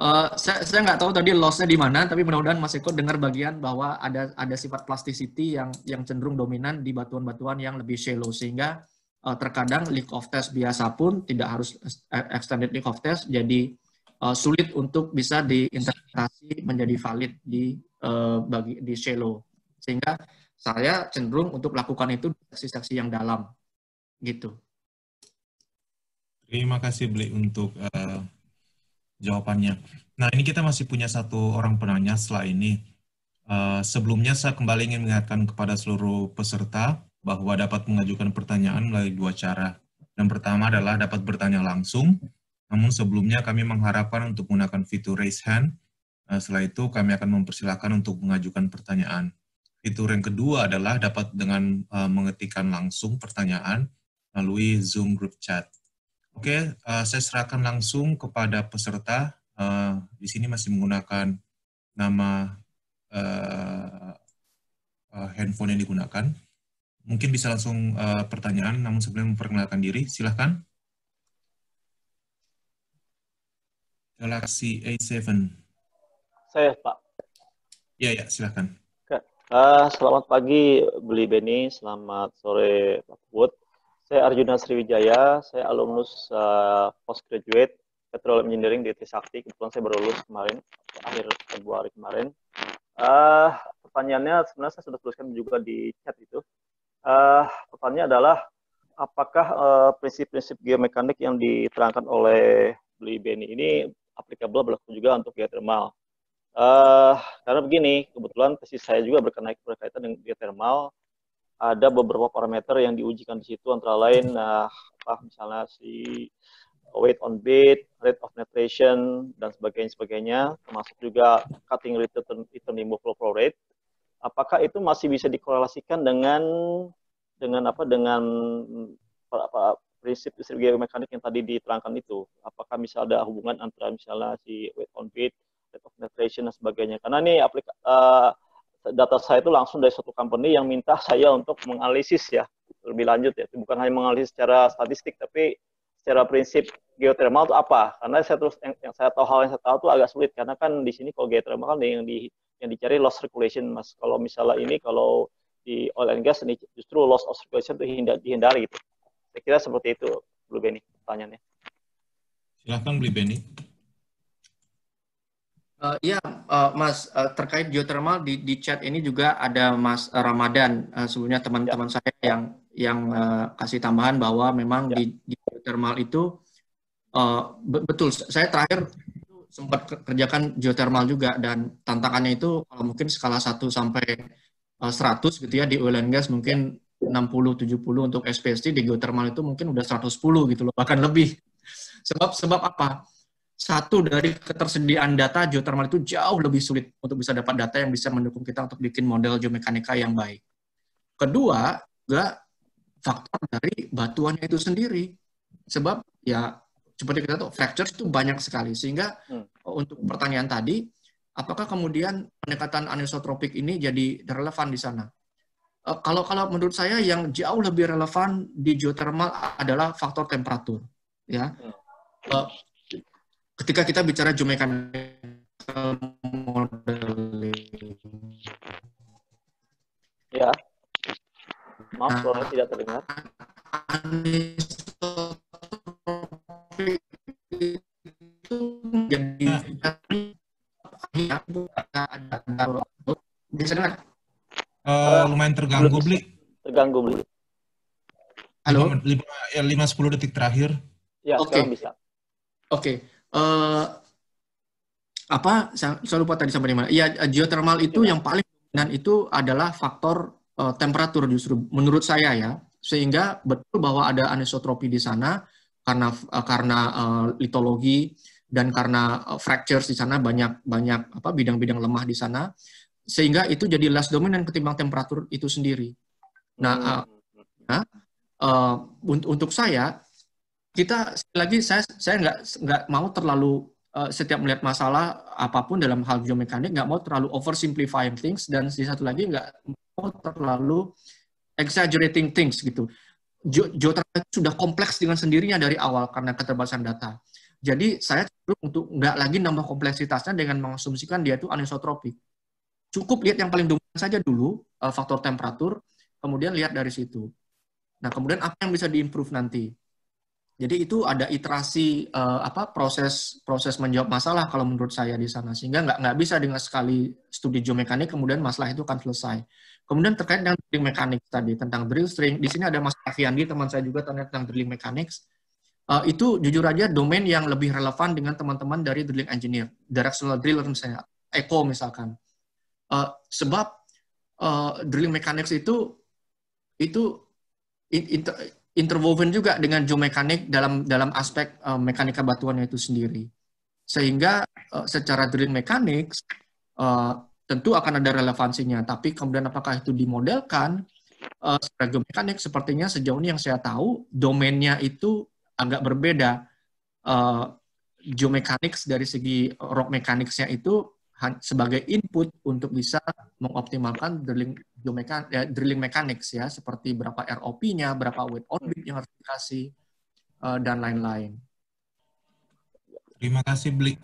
Eh, saya nggak tahu tadi lossnya di mana, tapi mudah-mudahan Mas Eko dengar bagian bahwa ada ada sifat plasticity yang yang cenderung dominan di batuan-batuan yang lebih shallow sehingga uh, terkadang leak of test biasa pun tidak harus eh, extended leak of test jadi uh, sulit untuk bisa diinterpretasi menjadi valid di uh, bagi di shallow sehingga saya cenderung untuk melakukan itu di seksi-seksi yang dalam gitu. Terima kasih Bli untuk uh, jawabannya. Nah ini kita masih punya satu orang penanya setelah ini. Uh, sebelumnya saya kembali ingin mengingatkan kepada seluruh peserta bahwa dapat mengajukan pertanyaan melalui dua cara. Yang pertama adalah dapat bertanya langsung, namun sebelumnya kami mengharapkan untuk menggunakan fitur raise hand. Uh, setelah itu kami akan mempersilahkan untuk mengajukan pertanyaan. Fitur yang kedua adalah dapat dengan uh, mengetikkan langsung pertanyaan melalui Zoom Group Chat. Oke, uh, saya serahkan langsung kepada peserta. Uh, di sini masih menggunakan nama uh, uh, handphone yang digunakan. Mungkin bisa langsung uh, pertanyaan, namun sebelum memperkenalkan diri, silahkan. Galaxy A7. Saya, Pak. Ya, ya, silahkan. Uh, selamat pagi, Beli Beni. Selamat sore, Pak Wood. Saya Arjuna Sriwijaya, saya alumnus uh, postgraduate Petroleum Engineering di Trisakti. Kebetulan saya baru lulus kemarin, akhir Februari kemarin. Uh, pertanyaannya sebenarnya saya sudah tuliskan juga di chat itu. Uh, pertanyaannya adalah apakah prinsip-prinsip uh, prinsip geomekanik yang diterangkan oleh Beli Beni ini applicable berlaku juga untuk geothermal? Uh, karena begini, kebetulan tesis saya juga berkenaan berkaitan dengan geothermal ada beberapa parameter yang diujikan di situ antara lain uh, apa misalnya si weight on bed, rate of penetration dan sebagainya sebagainya termasuk juga cutting rate return removal flow rate. Apakah itu masih bisa dikorelasikan dengan dengan apa dengan apa, prinsip distribusi mekanik yang tadi diterangkan itu? Apakah misalnya ada hubungan antara misalnya si weight on bed, rate of penetration dan sebagainya? Karena ini aplikasi uh, eh, data saya itu langsung dari suatu company yang minta saya untuk menganalisis ya lebih lanjut ya bukan hanya menganalisis secara statistik tapi secara prinsip geothermal itu apa karena saya terus yang, yang saya tahu hal yang saya tahu itu agak sulit karena kan di sini kalau geothermal kan yang di yang dicari loss circulation mas kalau misalnya ini kalau di oil and gas ini justru loss of circulation itu dihindari gitu saya kira seperti itu Blue Benny pertanyaannya silahkan Blue Benny Uh, ya, uh, Mas, uh, terkait geothermal di, di chat ini juga ada Mas Ramadan, uh, sebelumnya teman-teman ya. saya yang yang uh, kasih tambahan bahwa memang ya. di, di geothermal itu uh, betul. Saya terakhir sempat kerjakan geothermal juga dan tantangannya itu kalau mungkin skala 1 sampai uh, 100 gitu ya di oil and gas mungkin 60 ya. 70 untuk SPST di geothermal itu mungkin udah 110 gitu loh, bahkan lebih. Sebab sebab apa? satu dari ketersediaan data geothermal itu jauh lebih sulit untuk bisa dapat data yang bisa mendukung kita untuk bikin model geomekanika yang baik. Kedua, juga faktor dari batuannya itu sendiri. Sebab ya seperti kita tahu fractures itu banyak sekali sehingga hmm. untuk pertanyaan tadi apakah kemudian pendekatan anisotropik ini jadi relevan di sana? Eh, kalau kalau menurut saya yang jauh lebih relevan di geothermal adalah faktor temperatur ya. Hmm eh, ketika kita bicara jumekan modeling. Ya. Maaf, suara tidak terdengar. Anisotropik itu ada lumayan terganggu, Bli. Terganggu, Bli. Halo? 5-10 ya, detik terakhir. Ya, okay. bisa. Oke uh, apa saya, saya lupa tadi sampai di mana. ya geothermal itu ya. yang paling dan itu adalah faktor uh, temperatur justru menurut saya ya. Sehingga betul bahwa ada anisotropi di sana karena uh, karena uh, litologi dan karena uh, fractures di sana banyak banyak apa bidang-bidang lemah di sana sehingga itu jadi less dominan ketimbang temperatur itu sendiri. Nah, hmm. uh, uh, untuk saya kita lagi saya saya nggak nggak mau terlalu uh, setiap melihat masalah apapun dalam hal biomekanik nggak mau terlalu oversimplifying things dan di satu lagi nggak mau terlalu exaggerating things gitu. Geotra sudah kompleks dengan sendirinya dari awal karena keterbatasan data. Jadi saya cenderung untuk nggak lagi nambah kompleksitasnya dengan mengasumsikan dia itu anisotropik Cukup lihat yang paling dominan saja dulu eh, faktor temperatur, kemudian lihat dari situ. Nah kemudian apa yang bisa diimprove nanti? Jadi itu ada iterasi uh, apa proses proses menjawab masalah kalau menurut saya di sana sehingga nggak nggak bisa dengan sekali studi geomekanik kemudian masalah itu akan selesai. Kemudian terkait dengan drilling mekanik tadi tentang drill string, di sini ada Mas Afiandi teman saya juga tanya tentang drilling mekanik Uh, eh, itu jujur aja domain yang lebih relevan dengan teman-teman dari drilling engineer, directional driller misalnya, eco misalkan. Uh, sebab uh, drilling mekanik itu itu interwoven juga dengan geomekanik dalam dalam aspek uh, mekanika batuannya itu sendiri. Sehingga uh, secara drilling mechanics uh, eh, tentu akan ada relevansinya, tapi kemudian apakah itu dimodelkan uh, secara geomekanik sepertinya sejauh ini yang saya tahu domainnya itu agak berbeda. Uh, geomechanics dari segi rock mechanics-nya itu sebagai input untuk bisa mengoptimalkan drilling geomekan ya, drilling mechanics ya seperti berapa ROP-nya, berapa weight orbit yang harus dikasih eh, dan lain-lain. Terima kasih Bli.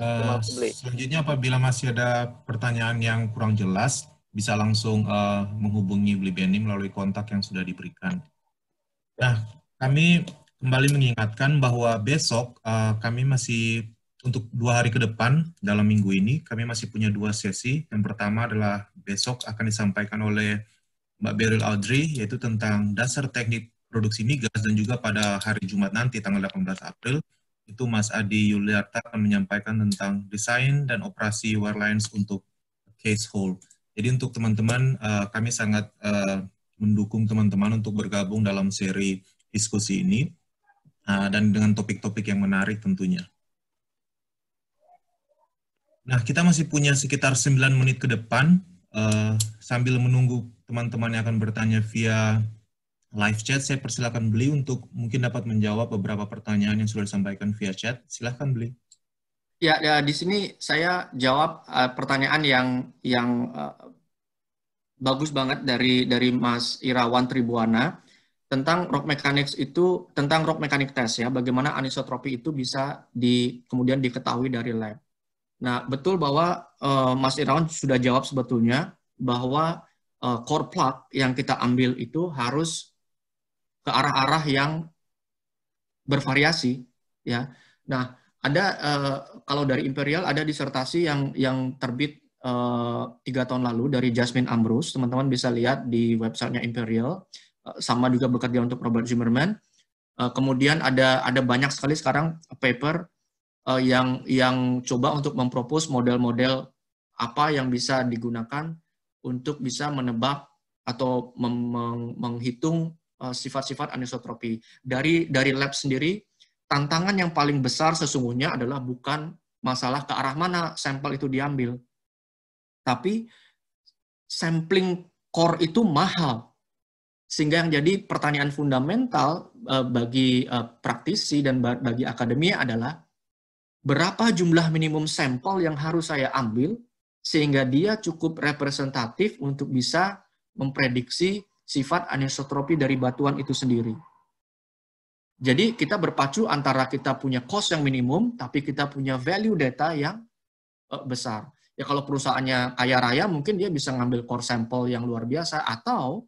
uh, ya, eh, selanjutnya apabila masih ada pertanyaan yang kurang jelas bisa langsung uh, menghubungi Bli Beni melalui kontak yang sudah diberikan. Nah, kami kembali mengingatkan bahwa besok uh, kami masih untuk dua hari ke depan dalam minggu ini kami masih punya dua sesi. Yang pertama adalah besok akan disampaikan oleh Mbak Beryl Audrey, yaitu tentang dasar teknik produksi migas, dan juga pada hari Jumat nanti, tanggal 18 April, itu Mas Adi Yuliarta akan menyampaikan tentang desain dan operasi wirelines untuk case hole. Jadi untuk teman-teman, eh, kami sangat eh, mendukung teman-teman untuk bergabung dalam seri diskusi ini, eh, dan dengan topik-topik yang menarik tentunya. Nah, kita masih punya sekitar 9 menit ke depan. Eh, sambil menunggu teman-teman yang akan bertanya via live chat, saya persilakan beli untuk mungkin dapat menjawab beberapa pertanyaan yang sudah disampaikan via chat. Silahkan beli. Ya, ya di sini saya jawab uh, pertanyaan yang yang uh, bagus banget dari dari Mas Irawan Tribuana tentang rock mechanics itu tentang rock mechanic test ya, bagaimana anisotropi itu bisa di kemudian diketahui dari lab. Nah, betul bahwa uh, Mas Irawan sudah jawab sebetulnya bahwa uh, core plug yang kita ambil itu harus ke arah-arah yang bervariasi, ya. Nah, ada uh, kalau dari Imperial ada disertasi yang yang terbit tiga tahun lalu dari Jasmine Ambrose. Teman-teman bisa lihat di websitenya Imperial. sama juga bekerja untuk Robert Zimmerman. kemudian ada ada banyak sekali sekarang paper uh, yang yang coba untuk mempropos model-model apa yang bisa digunakan untuk bisa menebak atau menghitung eh, sifat-sifat uh, anisotropi. Dari dari lab sendiri, tantangan yang paling besar sesungguhnya adalah bukan masalah ke arah mana sampel itu diambil. Tapi sampling core itu mahal. Sehingga yang jadi pertanyaan fundamental eh, bagi praktisi dan bagi akademia adalah berapa jumlah minimum sampel yang harus saya ambil sehingga dia cukup representatif untuk bisa memprediksi sifat anisotropi dari batuan itu sendiri. Jadi kita berpacu antara kita punya cost yang minimum, tapi kita punya value data yang eh, besar. Ya kalau perusahaannya kaya raya, mungkin dia bisa ngambil core sampel yang luar biasa, atau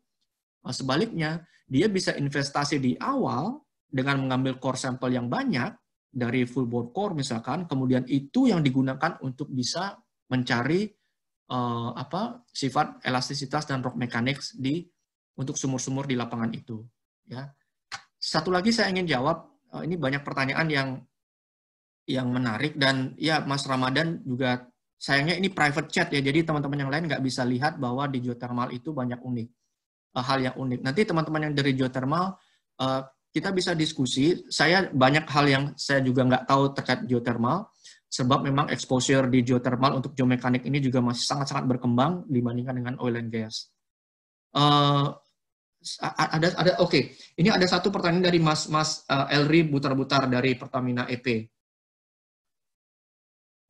eh, sebaliknya, dia bisa investasi di awal dengan mengambil core sampel yang banyak, dari full board core misalkan, kemudian itu yang digunakan untuk bisa mencari uh, apa sifat elastisitas dan rock mechanics di untuk sumur-sumur di lapangan itu. Ya. Satu lagi saya ingin jawab, uh, ini banyak pertanyaan yang yang menarik dan ya Mas Ramadan juga sayangnya ini private chat ya, jadi teman-teman yang lain nggak bisa lihat bahwa di geothermal itu banyak unik eh, hal yang unik. Nanti teman-teman yang dari geothermal kita bisa diskusi. Saya banyak hal yang saya juga nggak tahu terkait geothermal, sebab memang exposure di geothermal untuk geomekanik ini juga masih sangat-sangat berkembang dibandingkan dengan oil and gas. Uh, ada ada oke okay. ini ada satu pertanyaan dari Mas Mas uh, Elri butar-butar dari Pertamina EP.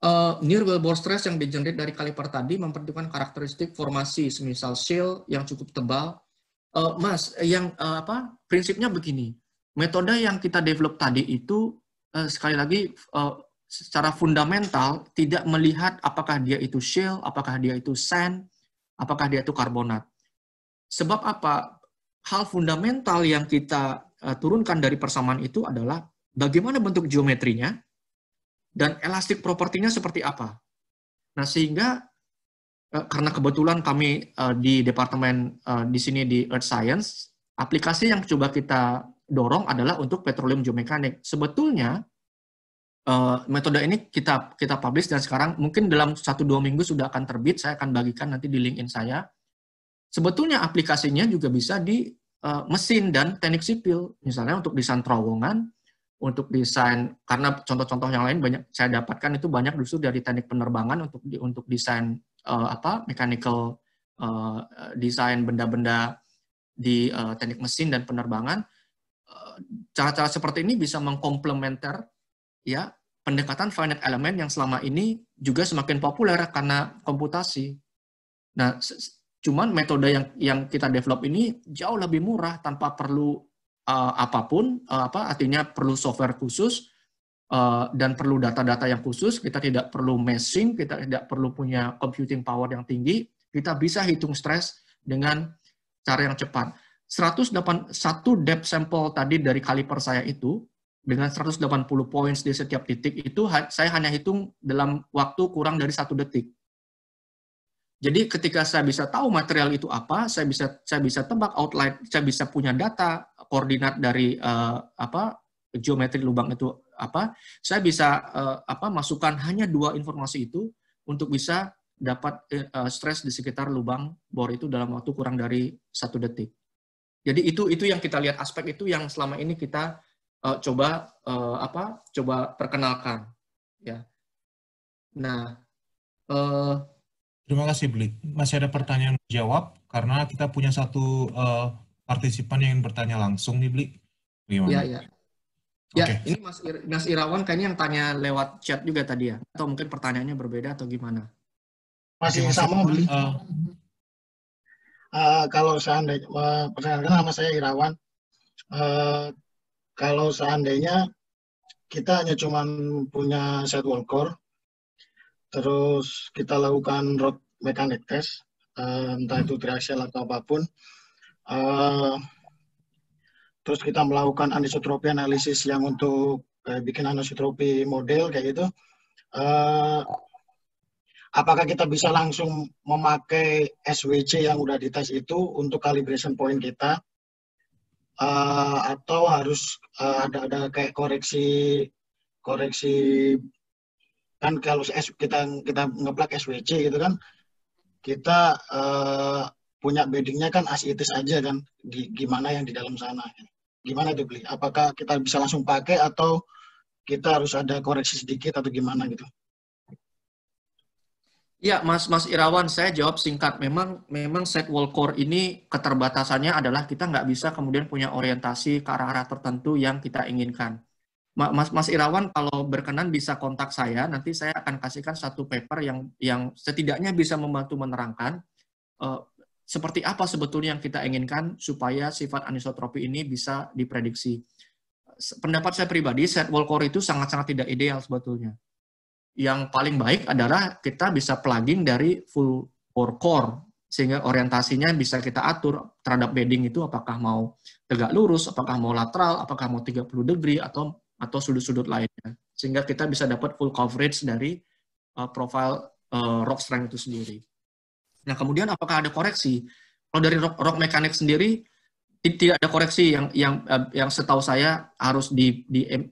Uh, eh, near wellbore stress yang digenerate dari kaliper tadi mempertunjukkan karakteristik formasi semisal shale yang cukup tebal. Uh, mas, yang uh, apa prinsipnya begini, metode yang kita develop tadi itu uh, sekali lagi uh, secara fundamental tidak melihat apakah dia itu shale, apakah dia itu sand, apakah dia itu karbonat. Sebab apa? Hal fundamental yang kita uh, turunkan dari persamaan itu adalah bagaimana bentuk geometrinya dan elastik propertinya seperti apa. Nah, sehingga uh, karena kebetulan kami uh, di departemen uh, di sini di Earth Science, aplikasi yang coba kita dorong adalah untuk petroleum geomekanik. Sebetulnya uh, metode ini kita kita publish dan sekarang mungkin dalam satu dua minggu sudah akan terbit. Saya akan bagikan nanti di LinkedIn saya. Sebetulnya aplikasinya juga bisa di uh, mesin dan teknik sipil, misalnya untuk desain terowongan, untuk desain karena contoh-contoh yang lain banyak saya dapatkan itu banyak justru dari teknik penerbangan untuk di, untuk desain uh, apa mechanical uh, desain benda-benda di uh, teknik mesin dan penerbangan cara-cara seperti ini bisa mengkomplementer ya pendekatan finite element yang selama ini juga semakin populer karena komputasi. Nah, cuman metode yang yang kita develop ini jauh lebih murah tanpa perlu uh, apapun uh, apa artinya perlu software khusus uh, dan perlu data-data yang khusus, kita tidak perlu meshing, kita tidak perlu punya computing power yang tinggi, kita bisa hitung stres dengan cara yang cepat. 181 depth sample tadi dari kaliper saya itu dengan 180 points di setiap titik itu saya hanya hitung dalam waktu kurang dari satu detik. Jadi ketika saya bisa tahu material itu apa, saya bisa saya bisa tebak outline, saya bisa punya data koordinat dari uh, apa geometri lubang itu apa, saya bisa uh, apa masukkan hanya dua informasi itu untuk bisa dapat uh, eh, stres di sekitar lubang bor itu dalam waktu kurang dari satu detik. Jadi itu itu yang kita lihat aspek itu yang selama ini kita uh, coba uh, apa? Coba perkenalkan, ya. Nah, uh, terima kasih Blit. Masih ada pertanyaan jawab karena kita punya satu uh, partisipan yang ingin bertanya langsung nih Blit. Iya Ya, ya. Ya, ini Mas, Ir Mas Irawan kayaknya yang tanya lewat chat juga tadi ya, atau mungkin pertanyaannya berbeda atau gimana? Masih, masih sama, Bli. Uh, Eh, kalau seandainya uh, perkenalkan nama saya Irawan uh, kalau seandainya kita hanya cuma punya set wall core terus kita lakukan road mechanic test uh, entah itu triaxial atau apapun uh, terus kita melakukan anisotropi analisis yang untuk uh, bikin anisotropi model kayak gitu apakah kita bisa langsung memakai SWC yang udah dites itu untuk calibration point kita uh, atau harus uh, ada ada kayak koreksi koreksi kan kalau kita kita ngeblak SWC gitu kan kita uh, punya beddingnya kan as asitis aja kan di, gimana yang di dalam sana gimana tuh beli apakah kita bisa langsung pakai atau kita harus ada koreksi sedikit atau gimana gitu Iya, Mas Mas Irawan, saya jawab singkat. Memang memang set wall core ini keterbatasannya adalah kita nggak bisa kemudian punya orientasi ke arah-arah tertentu yang kita inginkan. Mas Mas Irawan, kalau berkenan bisa kontak saya, nanti saya akan kasihkan satu paper yang yang setidaknya bisa membantu menerangkan uh, seperti apa sebetulnya yang kita inginkan supaya sifat anisotropi ini bisa diprediksi. Pendapat saya pribadi, set wall core itu sangat-sangat tidak ideal sebetulnya yang paling baik adalah kita bisa plugin dari full core core sehingga orientasinya bisa kita atur terhadap bedding itu apakah mau tegak lurus, apakah mau lateral, apakah mau 30 degree atau atau sudut-sudut lainnya. Sehingga kita bisa dapat full coverage dari uh, profile uh, rock strength itu sendiri. Nah, kemudian apakah ada koreksi? Kalau dari rock, rock mechanic sendiri tidak ada koreksi yang yang eh, yang setahu saya harus di, di, di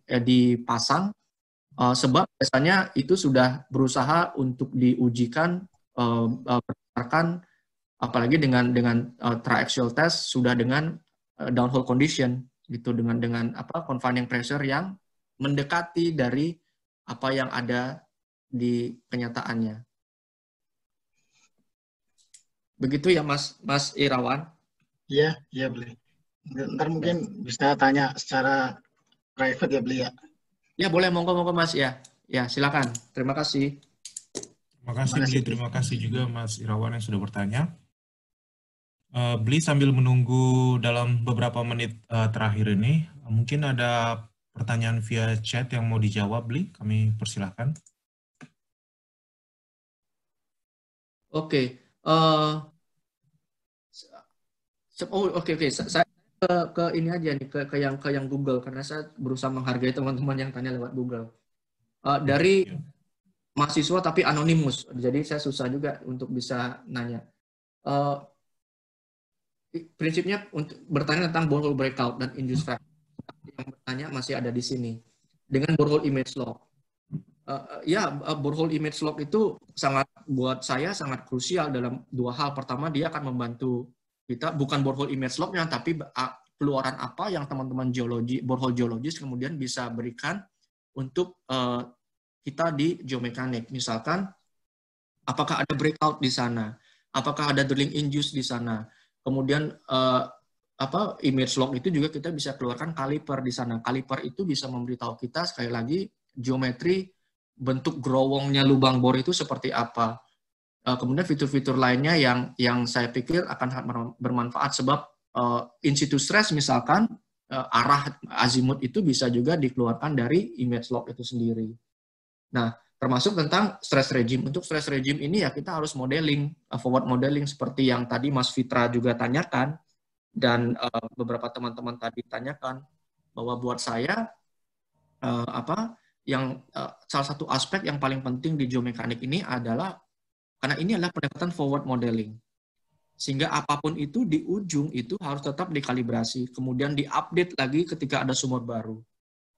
dipasang Uh, sebab biasanya itu sudah berusaha untuk diujikan uh, uh, berdasarkan apalagi dengan dengan uh, triaxial test sudah dengan uh, downhole condition gitu dengan dengan apa confining pressure yang mendekati dari apa yang ada di kenyataannya. Begitu ya Mas Mas Irawan? Iya, iya boleh. Ntar mungkin bisa tanya secara private ya beliau. Ya. Ya boleh, monggo monggo Mas ya. Ya silakan. Terima kasih. Terima kasih, terima kasih. Terima kasih juga Mas Irawan yang sudah bertanya. Uh, eh, Bli sambil menunggu dalam beberapa menit uh, terakhir ini, uh, mungkin ada pertanyaan via chat yang mau dijawab, Bli. Kami persilahkan. Oke. Okay. Uh, eh, oh, oke, okay, oke. Okay. Saya ke ke ini aja nih ke, ke yang ke yang Google karena saya berusaha menghargai teman-teman yang tanya lewat Google uh, dari iya. mahasiswa tapi anonimus jadi saya susah juga untuk bisa nanya uh, prinsipnya untuk bertanya tentang borehole breakout dan induced yang bertanya masih ada di sini dengan borehole image log uh, ya uh, borehole image log itu sangat buat saya sangat krusial dalam dua hal pertama dia akan membantu kita bukan borehole image lognya tapi keluaran apa yang teman-teman geologi borehole geologis kemudian bisa berikan untuk uh, kita di geomekanik misalkan apakah ada breakout di sana apakah ada drilling induced di sana kemudian uh, apa image log itu juga kita bisa keluarkan kaliper di sana kaliper itu bisa memberitahu kita sekali lagi geometri bentuk growongnya lubang bor itu seperti apa Eh, kemudian fitur-fitur lainnya yang yang saya pikir akan bermanfaat sebab uh, eh, institut stress misalkan uh, arah azimut itu bisa juga dikeluarkan dari image lock itu sendiri. Nah, termasuk tentang stress regime. Untuk stress regime ini ya kita harus modeling, uh, forward modeling seperti yang tadi Mas Fitra juga tanyakan dan uh, beberapa teman-teman tadi tanyakan bahwa buat saya uh, apa yang uh, salah satu aspek yang paling penting di geomekanik ini adalah karena ini adalah pendekatan forward modeling. Sehingga apapun itu di ujung itu harus tetap dikalibrasi, kemudian diupdate lagi ketika ada sumur baru.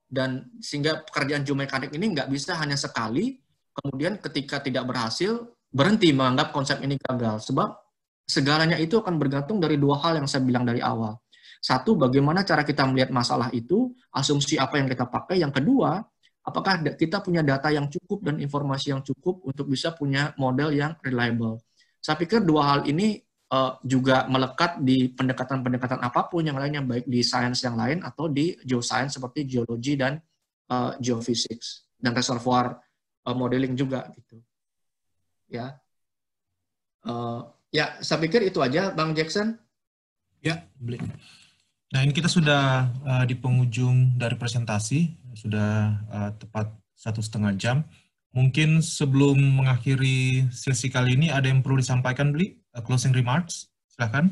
Dan sehingga pekerjaan geomekanik ini nggak bisa hanya sekali, kemudian ketika tidak berhasil, berhenti menganggap konsep ini gagal. Sebab segalanya itu akan bergantung dari dua hal yang saya bilang dari awal. Satu, bagaimana cara kita melihat masalah itu, asumsi apa yang kita pakai. Yang kedua, apakah kita punya data yang cukup dan informasi yang cukup untuk bisa punya model yang reliable. Saya pikir dua hal ini uh, juga melekat di pendekatan-pendekatan apapun yang lainnya, baik di sains yang lain atau di geoscience seperti geologi dan uh, eh, geophysics dan reservoir uh, modeling juga gitu. Ya, uh, ya saya pikir itu aja, Bang Jackson. Ya, Blake. Nah ini kita sudah uh, di penghujung dari presentasi sudah uh, tepat satu setengah jam. Mungkin sebelum mengakhiri sesi kali ini, ada yang perlu disampaikan, beli Uh, eh, closing remarks, silahkan.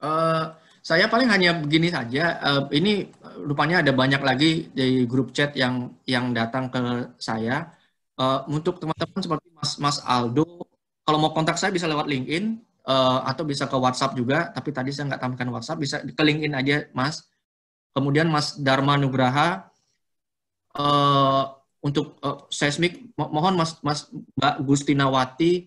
Uh, eh, saya paling hanya begini saja. Uh, ini rupanya ada banyak lagi di grup chat yang yang datang ke saya. Uh, untuk teman-teman seperti Mas, Mas Aldo, kalau mau kontak saya bisa lewat LinkedIn uh, atau bisa ke WhatsApp juga. Tapi tadi saya nggak tampilkan WhatsApp, bisa ke LinkedIn aja, Mas. Kemudian Mas Dharma Nugraha, uh, untuk uh, seismik mo mohon Mas Mas Mbak Gustinawati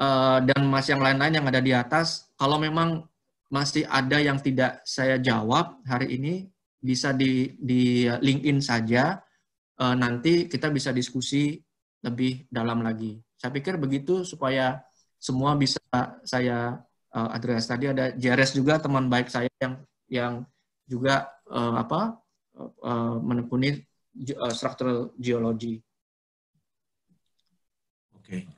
uh, dan Mas yang lain-lain yang ada di atas kalau memang masih ada yang tidak saya jawab hari ini bisa di di LinkedIn saja uh, nanti kita bisa diskusi lebih dalam lagi. Saya pikir begitu supaya semua bisa saya uh, address. Tadi ada Jeres juga teman baik saya yang yang juga uh, apa uh, menekuni Eh, structural geology. Oke.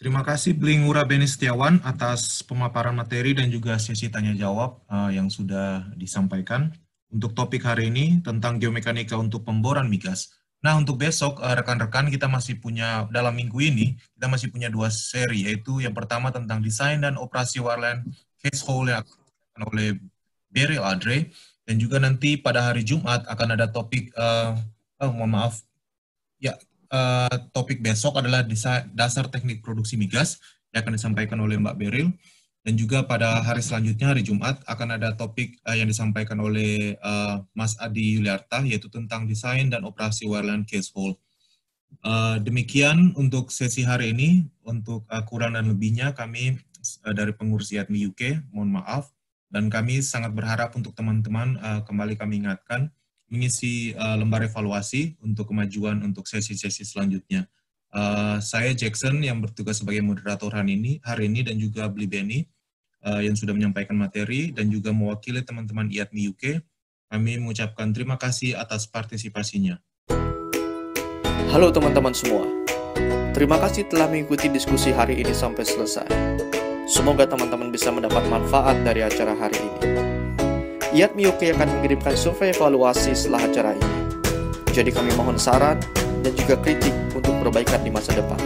Terima kasih Blingura Beni Setiawan atas pemaparan materi dan juga sesi tanya jawab uh, eh, yang sudah disampaikan. Untuk topik hari ini tentang geomekanika untuk pemboran migas. Nah, untuk besok eh, rekan-rekan uh, kita masih punya dalam minggu ini kita masih punya dua seri yaitu yang pertama tentang desain dan operasi wireline case hole yang akan oleh Beryl Adre dan juga nanti pada hari Jumat akan ada topik uh, Oh, mohon maaf. Ya, uh, topik besok adalah desa, dasar teknik produksi migas yang akan disampaikan oleh Mbak Beril. Dan juga pada hari selanjutnya, hari Jumat, akan ada topik uh, yang disampaikan oleh uh, Mas Adi Yuliarta, yaitu tentang desain dan operasi wireline case hole. Uh, demikian untuk sesi hari ini. Untuk uh, kurang dan lebihnya, kami uh, dari pengurus IATMI UK, mohon maaf. Dan kami sangat berharap untuk teman-teman, uh, kembali kami ingatkan, mengisi uh, lembar evaluasi untuk kemajuan untuk sesi-sesi selanjutnya. Uh, saya Jackson yang bertugas sebagai moderator hari ini, hari ini dan juga Bli Benny uh, eh, yang sudah menyampaikan materi dan juga mewakili teman-teman IATMI UK. Kami mengucapkan terima kasih atas partisipasinya. Halo teman-teman semua. Terima kasih telah mengikuti diskusi hari ini sampai selesai. Semoga teman-teman bisa mendapat manfaat dari acara hari ini. Yat Miyuki akan mengirimkan survei evaluasi setelah acara ini. Jadi kami mohon saran dan juga kritik untuk perbaikan di masa depan.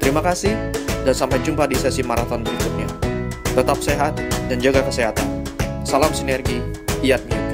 Terima kasih dan sampai jumpa di sesi maraton berikutnya. Tetap sehat dan jaga kesehatan. Salam sinergi, Iat Miyuki.